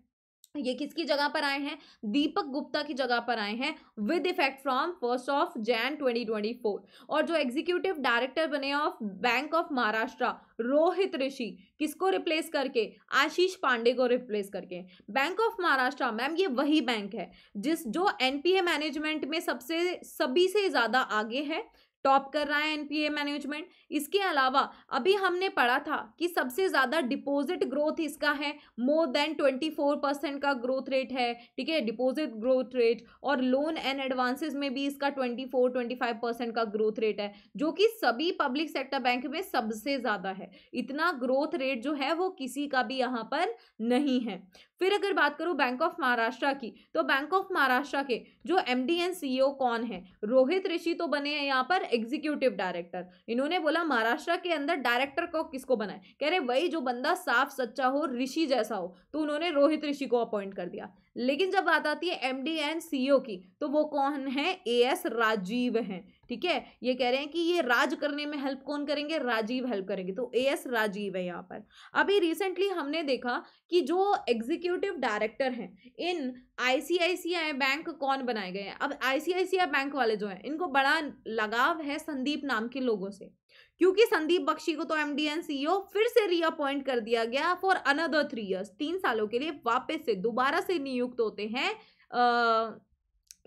ये किसकी जगह पर आए हैं दीपक गुप्ता की जगह पर आए हैं with effect from first of Jan 2024 और जो एग्जीक्यूटिव डायरेक्टर बने of bank of Maharashtra Rohit Rishi किसको रिप्लेस करके आशीष पांडे को रिप्लेस करके बैंक ऑफ महाराष्ट्र मैम ये वही बैंक है जिस जो एनपीए मैनेजमेंट में सबसे सभी से ज़्यादा आगे है टॉप कर रहा है एनपीए मैनेजमेंट इसके अलावा अभी हमने पढ़ा था कि सबसे ज़्यादा डिपॉजिट ग्रोथ इसका है more than twenty four percent का ग्रोथ रेट है ठीक है डिपॉजिट ग्रोथ रेट और लोन एंड एडवांसेस में भी इसका twenty four twenty five percent का ग्रोथ रेट है जो कि सभी पब्लिक सेक्टर बैंक में सबसे ज़्यादा है इतना ग्रोथ रेट जो है वो किसी का भी यहाँ पर नहीं है फिर अगर बात करूँ बैंक ऑफ महाराष्ट्र की तो बैंक ऑफ महाराष्ट्र के जो एम डी एन सी कौन है रोहित ऋषि तो बने हैं यहाँ पर एग्जीक्यूटिव डायरेक्टर इन्होंने बोला महाराष्ट्र के अंदर डायरेक्टर को किसको बनाए कह रहे वही जो बंदा साफ सच्चा हो ऋषि जैसा हो तो उन्होंने रोहित ऋषि को अपॉइंट कर दिया लेकिन जब बात आती है एम एंड सी की तो वो कौन है ए एस राजीव हैं ठीक है ये कह रहे हैं कि ये राज करने में हेल्प कौन करेंगे राजीव हेल्प करेंगे तो ए एस राजीव है यहाँ पर अभी रिसेंटली हमने देखा कि जो एग्जीक्यूटिव डायरेक्टर हैं इन आईसीआईसीआई बैंक कौन बनाए गए हैं अब आईसीआईसीआई बैंक वाले जो हैं इनको बड़ा लगाव है संदीप नाम के लोगों से क्योंकि संदीप बख्शी को तो M D and C CEO फिर से रीअपॉइंट कर दिया गया फॉर अनदर थ्री ईयर्स तीन सालों के लिए वापस से दोबारा से नियुक्त होते हैं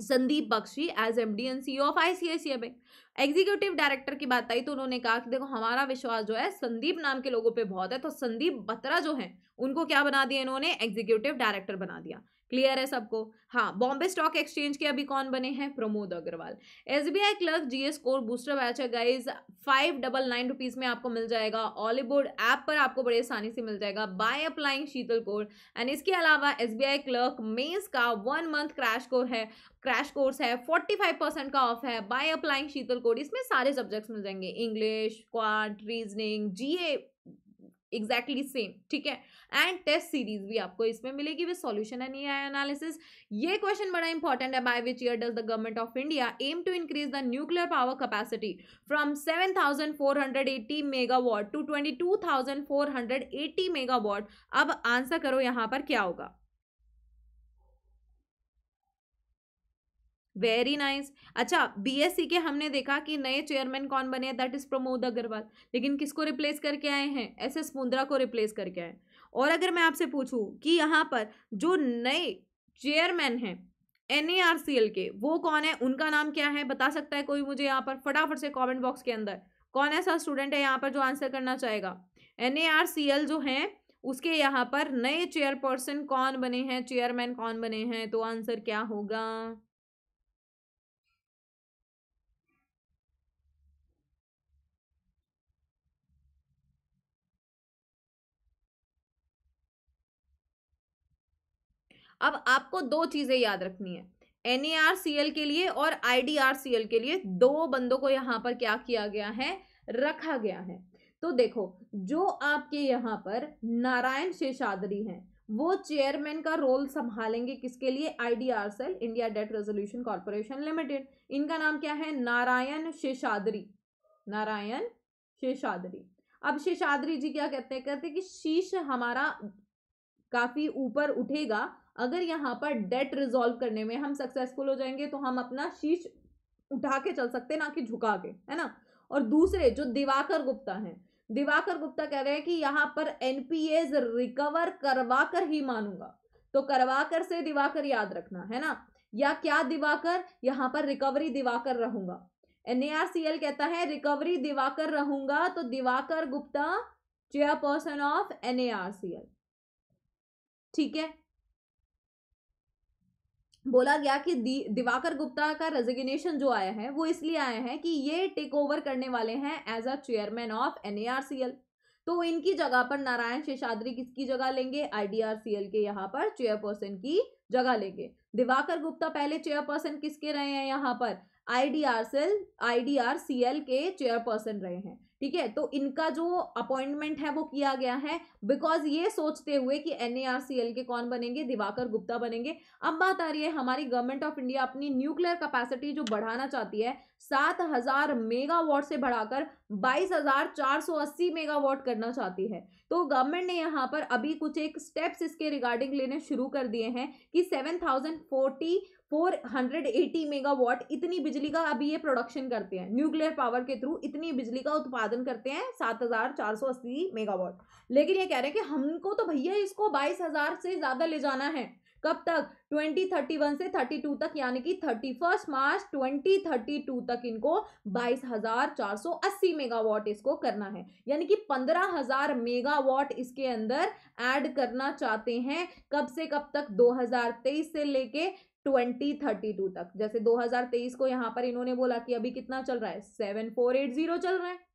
Sandeep Bakhshi as M D and C O of I C I C bank executive director की बात आई तो उन्होंने कहा कि देखो हमारा विश्वास जो है संदीप नाम के लोगों पे बहुत है तो संदीप बत्रा जो हैं उनको क्या बना दिया इन्होंने एग्जीक्यूटिव डायरेक्टर बना दिया क्लियर है सबको हाँ बॉम्बे स्टॉक एक्सचेंज के अभी कौन बने हैं Pramod Agarwal S B I clerk G S core booster batch है guys five double nine rupees में आपको मिल जाएगा ऑलीबोर्ड ऐप पर आपको बड़े आसानी से मिल जाएगा by applying Sheetal code and इसके अलावा S B I clerk mains का वन मंथ क्रैश कोर है क्रैश कोर्स है फोर्टी फाइव परसेंट का ऑफ है बाय अप्लाइंग शीतल कोड इसमें सारे सब्जेक्ट्स मिल जाएंगे English quant reasoning G A exactly same ठीक है एंड टेस्ट सीरीज भी आपको इसमें मिलेगी विद सॉल्यूशन एंड एनालिसिस ये क्वेश्चन बड़ा इंपॉर्टेंट है by which year does the government of India aim to increase the nuclear power capacity from 7480 megawatt to 22480 megawatt अब आंसर करो यहाँ पर क्या होगा वेरी नाइस अच्छा बीएससी के हमने देखा कि नए चेयरमैन कौन बने हैं दैट इज प्रमोद अग्रवाल लेकिन किसको रिप्लेस करके आए हैं एस एस मुंद्रा को रिप्लेस करके आए और अगर मैं आपसे पूछूं कि यहाँ पर जो नए चेयरमैन हैं एन के वो कौन है उनका नाम क्या है बता सकता है कोई मुझे यहाँ पर फटाफट से कॉमेंट बॉक्स के अंदर कौन ऐसा स्टूडेंट है यहाँ पर जो आंसर करना चाहेगा एन जो है उसके यहाँ पर नए चेयरपर्सन कौन बने हैं चेयरमैन कौन बने हैं तो आंसर क्या होगा अब आपको दो चीज़ें याद रखनी है एन के लिए और आई के लिए दो बंदों को यहाँ पर क्या किया गया है रखा गया है तो देखो जो आपके यहाँ पर नारायण शेषादरी हैं वो चेयरमैन का रोल संभालेंगे किसके लिए I D R C L India debt resolution corporation limited इनका नाम क्या है नारायण शेषादरी नारायण शेषादरी अब शेषादरी जी क्या कहते हैं कहते हैं कि शीश हमारा काफी ऊपर उठेगा अगर यहाँ पर डेट रिजॉल्व करने में हम सक्सेसफुल हो जाएंगे तो हम अपना शीश उठा के चल सकते हैं ना कि झुका के है ना और दूसरे जो दिवाकर गुप्ता हैं दिवाकर गुप्ता कह रहे हैं कि यहाँ पर एन रिकवर करवा कर ही मानूंगा तो करवा कर से दिवाकर याद रखना है ना या क्या दिवाकर यहाँ पर रिकवरी दिवाकर रहूंगा एन कहता है रिकवरी दिवाकर रहूंगा तो Diwakar Gupta chairperson of N ठीक है बोला गया कि दिवाकर गुप्ता का रेजिग्नेशन जो आया है वो इसलिए आया है कि ये टेक ओवर करने वाले हैं as a chairman of N तो इनकी जगह पर नारायण शेषाद्री किसकी जगह लेंगे आईडीआरसीएल के यहाँ पर चेयरपर्सन की जगह लेंगे दिवाकर गुप्ता पहले चेयरपर्सन किसके रहे हैं यहाँ पर आईडीआरसीएल आईडीआरसीएल के चेयरपर्सन रहे हैं ठीक है तो इनका जो अपॉइंटमेंट है वो किया गया है बिकॉज ये सोचते हुए कि एन के कौन बनेंगे दिवाकर गुप्ता बनेंगे अब बात आ रही है हमारी गवर्नमेंट ऑफ इंडिया अपनी न्यूक्लियर कैपेसिटी जो बढ़ाना चाहती है सात हजार मेगावॉट से बढ़ाकर बाईस हजार चार सौ अस्सी मेगावॉट करना चाहती है तो गवर्नमेंट ने यहाँ पर अभी कुछ एक स्टेप्स इसके रिगार्डिंग लेने शुरू कर दिए हैं कि सेवन थाउजेंड फोर्टी 480 मेगावाट इतनी बिजली का अभी ये प्रोडक्शन करते हैं न्यूक्लियर पावर के थ्रू इतनी बिजली का उत्पादन करते हैं 7480 मेगावाट लेकिन ये कह रहे हैं कि हमको तो भैया इसको 22,000 से ज़्यादा ले जाना है कब तक 2031 से 32 तक यानी कि 31 मार्च 2032 तक इनको 22,480 मेगावाट इसको करना है यानी कि 15,000 मेगावाट इसके अंदर ऐड करना चाहते हैं कब से कब तक 2023 से लेके ट्वेंटी थर्टी टू तक जैसे 2023 को यहां पर इन्होंने बोला कि अभी कितना चल रहा है सेवन फोर एट जीरो चल रहा है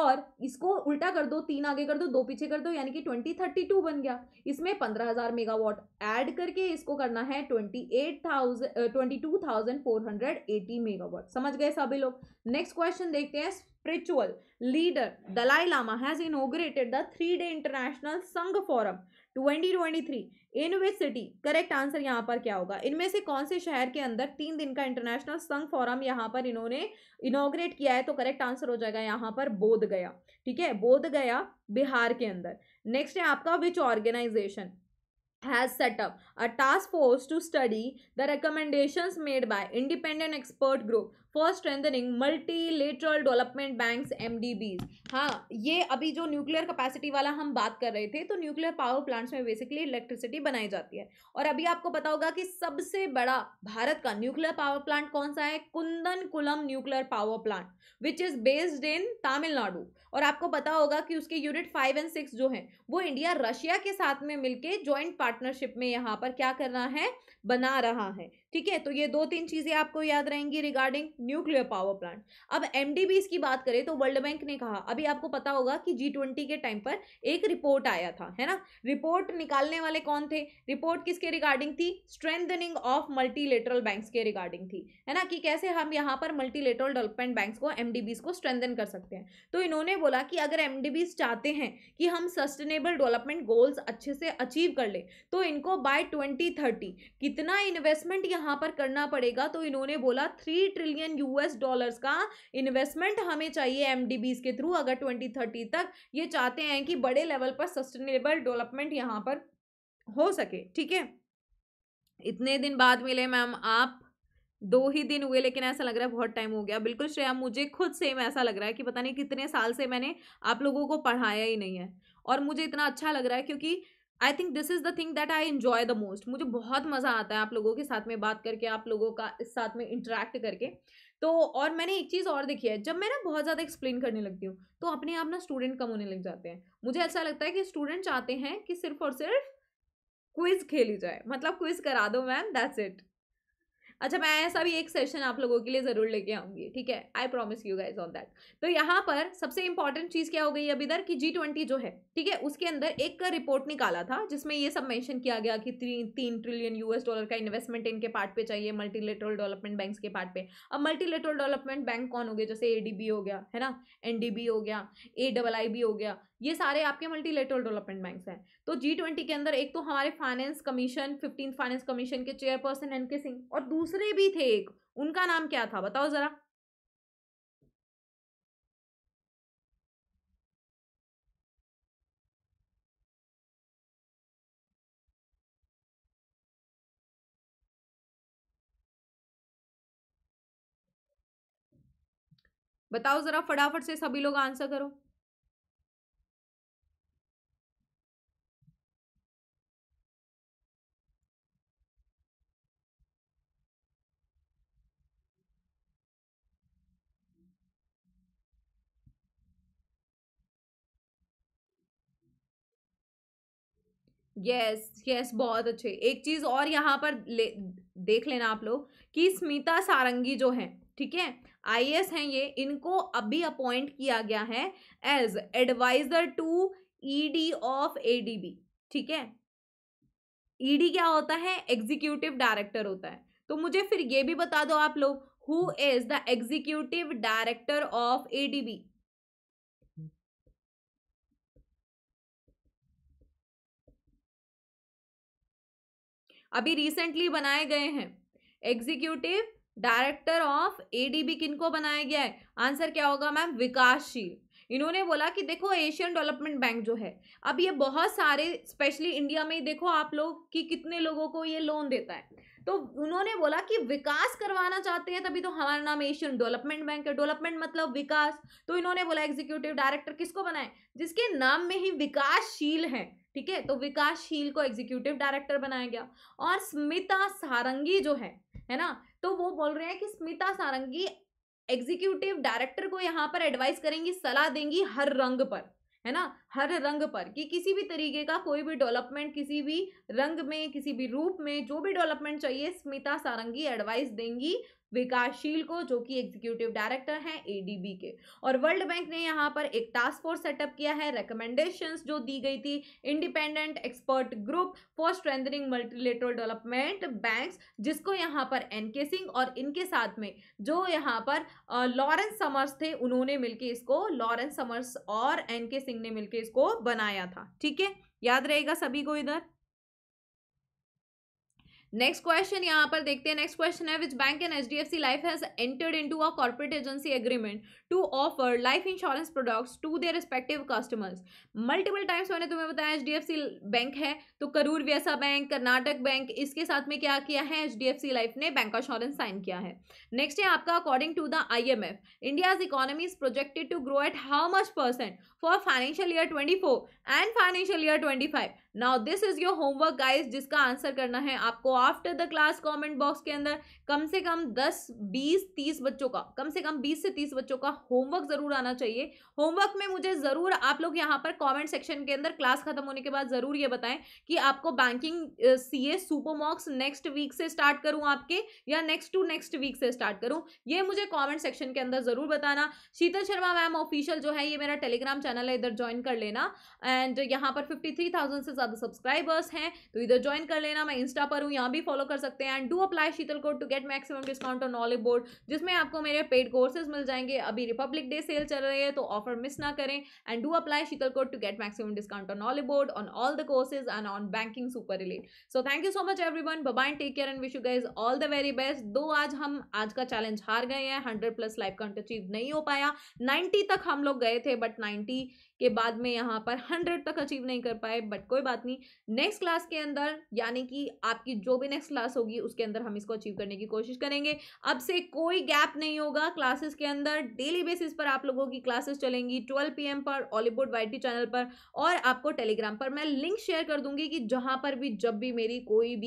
और इसको उल्टा कर दो तीन आगे कर दो दो पीछे कर दो यानी कि ट्वेंटी थर्टी टू बन गया इसमें पंद्रह हजार मेगावाट ऐड करके इसको करना है twenty twenty eight thousand thousand two four hundred eighty megawatt समझ गए सभी लोग नेक्स्ट क्वेश्चन देखते हैं spiritual leader Dalai Lama has inaugurated the three day international Sangha forum twenty twenty three in which city correct answer यहाँ पर क्या होगा इनमें से कौन से शहर के अंदर तीन दिन का इंटरनेशनल संघ फोरम यहाँ पर इन्होंने इनोग्रेट किया है तो करेक्ट आंसर हो जाएगा यहाँ पर बोध गया ठीक है बोध गया बिहार के अंदर नेक्स्ट है आपका which organisation has setup a task force to study the recommendation made by independent expert group for strengthening multilateral development D Bs हाँ ये अभी जो न्यूक्लियर कैपेसिटी वाला हम बात कर रहे थे तो न्यूक्लियर पावर प्लांट्स में बेसिकली इलेक्ट्रिसिटी बनाई जाती है और अभी आपको पता होगा कि सबसे बड़ा भारत का न्यूक्लियर पावर प्लांट कौन सा है Kudankulam nuclear power plant which is based in Tamil Nadu और आपको पता होगा कि उसके यूनिट फाइव एंड सिक्स जो हैं वो इंडिया रशिया के साथ में मिलकर ज्वाइंट पार्टनरशिप में यहाँ पर क्या कर रहा है बना रहा है ठीक है तो ये दो तीन चीज़ें आपको याद रहेंगी रिगार्डिंग न्यूक्लियर पावर प्लांट अब एम की बात करें तो वर्ल्ड बैंक ने कहा अभी आपको पता होगा कि जी के टाइम पर एक रिपोर्ट आया था है ना रिपोर्ट निकालने वाले कौन थे रिपोर्ट किसके रिगार्डिंग थी स्ट्रेंथनिंग ऑफ मल्टीलेटरल बैंक्स के रिगार्डिंग थी है ना कि कैसे हम यहाँ पर मल्टीलेटरल डेवलपमेंट बैंक्स को एम को स्ट्रेंथन कर सकते हैं तो इन्होंने बोला कि अगर एम चाहते हैं कि हम सस्टेनेबल डेवलपमेंट गोल्स अच्छे से अचीव कर ले तो इनको बाय ट्वेंटी कितना इन्वेस्टमेंट यहाँ पर करना पड़ेगा तो इन्होंने बोला थ्री ट्रिलियन यूएस डॉलर्स का इन्वेस्टमेंट हमें चाहिए एमडीबीज के थ्रू अगर ट्वेंटी थर्टी तक ये चाहते हैं कि बड़े लेवल पर सस्टेनेबल डेवलपमेंट यहाँ पर हो सके ठीक है इतने दिन बाद मिले मैम आप दो ही दिन हुए लेकिन ऐसा लग रहा है बहुत टाइम हो गया बिल्कुल श्रेया मुझे खुद सेम ऐसा लग रहा है कि पता नहीं कितने साल से मैंने आप लोगों को पढ़ाया ही नहीं है और मुझे इतना अच्छा लग रहा है क्योंकि I think this is the thing that I enjoy the most मुझे बहुत मज़ा आता है आप लोगों के साथ में बात करके आप लोगों का इस साथ में इंटरेक्ट करके तो और मैंने एक चीज़ और देखी है जब मैं ना बहुत ज़्यादा एक्सप्लेन करने लगती हूँ तो अपने आप ना स्टूडेंट कम होने लग जाते हैं मुझे ऐसा लगता है कि स्टूडेंट चाहते हैं कि सिर्फ और सिर्फ क्विज़ खेली जाए मतलब क्विज़ करा दो मैम दैट्स इट अच्छा मैं ऐसा भी एक सेशन आप लोगों के लिए ज़रूर लेके आऊँगी ठीक है I promise you guys on that तो यहाँ पर सबसे इंपॉर्टेंट चीज़ क्या हो गई अभी इधर कि जी ट्वेंटी जो है ठीक है उसके अंदर एक का रिपोर्ट निकाला था जिसमें ये सब मैंशन किया गया कि ती, तीन ट्रिलियन यूएस डॉलर का इन्वेस्टमेंट इनके पार्ट पे चाहिए मल्टीलेटरल डेवलपमेंट बैंक के पार्ट पे अब मल्टीलेटरल डेवलपमेंट बैंक कौन हो गए जैसे ए हो गया है ना एन हो गया ए हो गया ये सारे आपके मल्टीलेटरल डेवलपमेंट बैंक्स हैं तो जी ट्वेंटी के अंदर एक तो हमारे finance commission fifteen finance commission के चेयरपर्सन एन के सिंह और दूसरे भी थे एक उनका नाम क्या था बताओ जरा बताओ जरा फटाफट से सभी लोग आंसर करो यस यस बहुत अच्छे एक चीज़ और यहाँ पर ले देख लेना आप लोग कि स्मिता सारंगी जो है ठीक है आई हैं ये इनको अभी अपॉइंट किया गया है as advisor to ED of ADB ठीक है ईडी e क्या होता है एग्जीक्यूटिव डायरेक्टर होता है तो मुझे फिर ये भी बता दो आप लोग who is the executive director of ADB अभी रिसेंटली बनाए गए हैं एग्जीक्यूटिव डायरेक्टर ऑफ एडीबी किनको बनाया गया है आंसर क्या होगा मैम विकासशील इन्होंने बोला कि देखो एशियन डेवलपमेंट बैंक जो है अब ये बहुत सारे स्पेशली इंडिया में ही देखो आप लोग कि कितने लोगों को ये लोन देता है तो उन्होंने बोला कि विकास करवाना चाहते हैं तभी तो हमारा नाम एशियन डेवलपमेंट बैंक है डेवलपमेंट मतलब विकास तो इन्होंने बोला एग्जीक्यूटिव डायरेक्टर किसको बनाए जिसके नाम में ही विकासशील है ठीक है तो विकासशील को एग्जीक्यूटिव डायरेक्टर बनाया गया और स्मिता सारंगी जो है है ना तो वो बोल रहे हैं कि स्मिता सारंगी एग्जीक्यूटिव डायरेक्टर को यहाँ पर एडवाइस करेंगी सलाह देंगी हर रंग पर है ना हर रंग पर कि किसी भी तरीके का कोई भी डेवलपमेंट किसी भी रंग में किसी भी रूप में जो भी डेवलपमेंट चाहिए स्मिता सारंगी एडवाइस देंगी विकासशील को जो कि एग्जीक्यूटिव डायरेक्टर हैं एडीबी के और वर्ल्ड बैंक ने यहाँ पर एक टास्क फोर्स सेटअप किया है रिकमेंडेशंस जो दी गई थी independent expert group for strengthening multilateral development banks जिसको यहाँ पर एन के सिंह और इनके साथ में जो यहाँ पर लॉरेंस समर्स थे उन्होंने मिलकर इसको लॉरेंस समर्स और एन के सिंह ने मिलकर इसको बनाया था ठीक है याद रहेगा सभी को इधर नेक्स्ट क्वेश्चन यहाँ पर देखते हैं नेक्स्ट क्वेश्चन है which bank and H D F C life has entered in to a corporate agency agreement to offer life insurance products to the respective customers multiple times मैंने तुम्हें बताया H D F C bank है तो करूर व्यसा बैंक कर्नाटक बैंक इसके साथ में क्या किया है H D F C life ने बैंक इंश्योरेंस साइन किया है नेक्स्ट है आपका according to the I am F India's economy is projected to grow at how much percent for financial year twenty four and financial year twenty five now this is your homework guys जिसका आंसर करना है आपको after the class comment box के अंदर कम से कम दस बीस तीस बच्चों का कम से कम बीस से तीस बच्चों का होमवर्क जरूर आना चाहिए होमवर्क में मुझे जरूर आप लोग यहाँ पर कॉमेंट सेक्शन के अंदर क्लास खत्म होने के बाद जरूर ये बताएं कि आपको banking C A super mocks next week से स्टार्ट करूँ आपके या नेक्स्ट टू नेक्स्ट वीक से स्टार्ट करूँ ये मुझे कॉमेंट सेक्शन के अंदर जरूर बताना शीतल शर्मा मैम ऑफिशियल जो है ये मेरा टेलीग्राम चैनल है इधर ज्वाइन कर लेना एंड यहाँ पर फिफ्टी थ्री थाउजेंड से ज़्यादा सब्सक्राइबर्स हैं तो इधर ज्वाइन कर लेना मैं इंस्टा पर हूँ यहाँ भी फॉलो कर सकते हैं and do apply Sheetal code to get maximum discount on olive board जिसमें आपको मेरे पेड कोर्सेज मिल जाएंगे अभी रिपब्लिक डे सेल चल रही है तो ऑफर मिस ना करें and do apply Sheetal code to get maximum discount on olive Oliveboard on all the courses and on banking super relate so thank you so much everyone बबाइन take care and wish you guys all the very best दो आज हम आज का चैलेंज हार गए हैं hundred plus life count achieve नहीं हो पाया नाइन्टी तक हम लोग गए थे बट नाइन्टी थ्री के बाद में यहाँ पर हंड्रेड तक अचीव नहीं कर पाए बट कोई बात नहीं नेक्स्ट क्लास के अंदर यानी कि आपकी जो भी नेक्स्ट क्लास होगी उसके अंदर हम इसको अचीव करने की कोशिश करेंगे अब से कोई गैप नहीं होगा क्लासेस के अंदर डेली बेसिस पर आप लोगों की क्लासेस चलेंगी ट्वेल्व पी पर ऑलीवुड वाई चैनल पर और आपको टेलीग्राम पर मैं लिंक शेयर कर दूंगी कि जहाँ पर भी जब भी मेरी कोई भी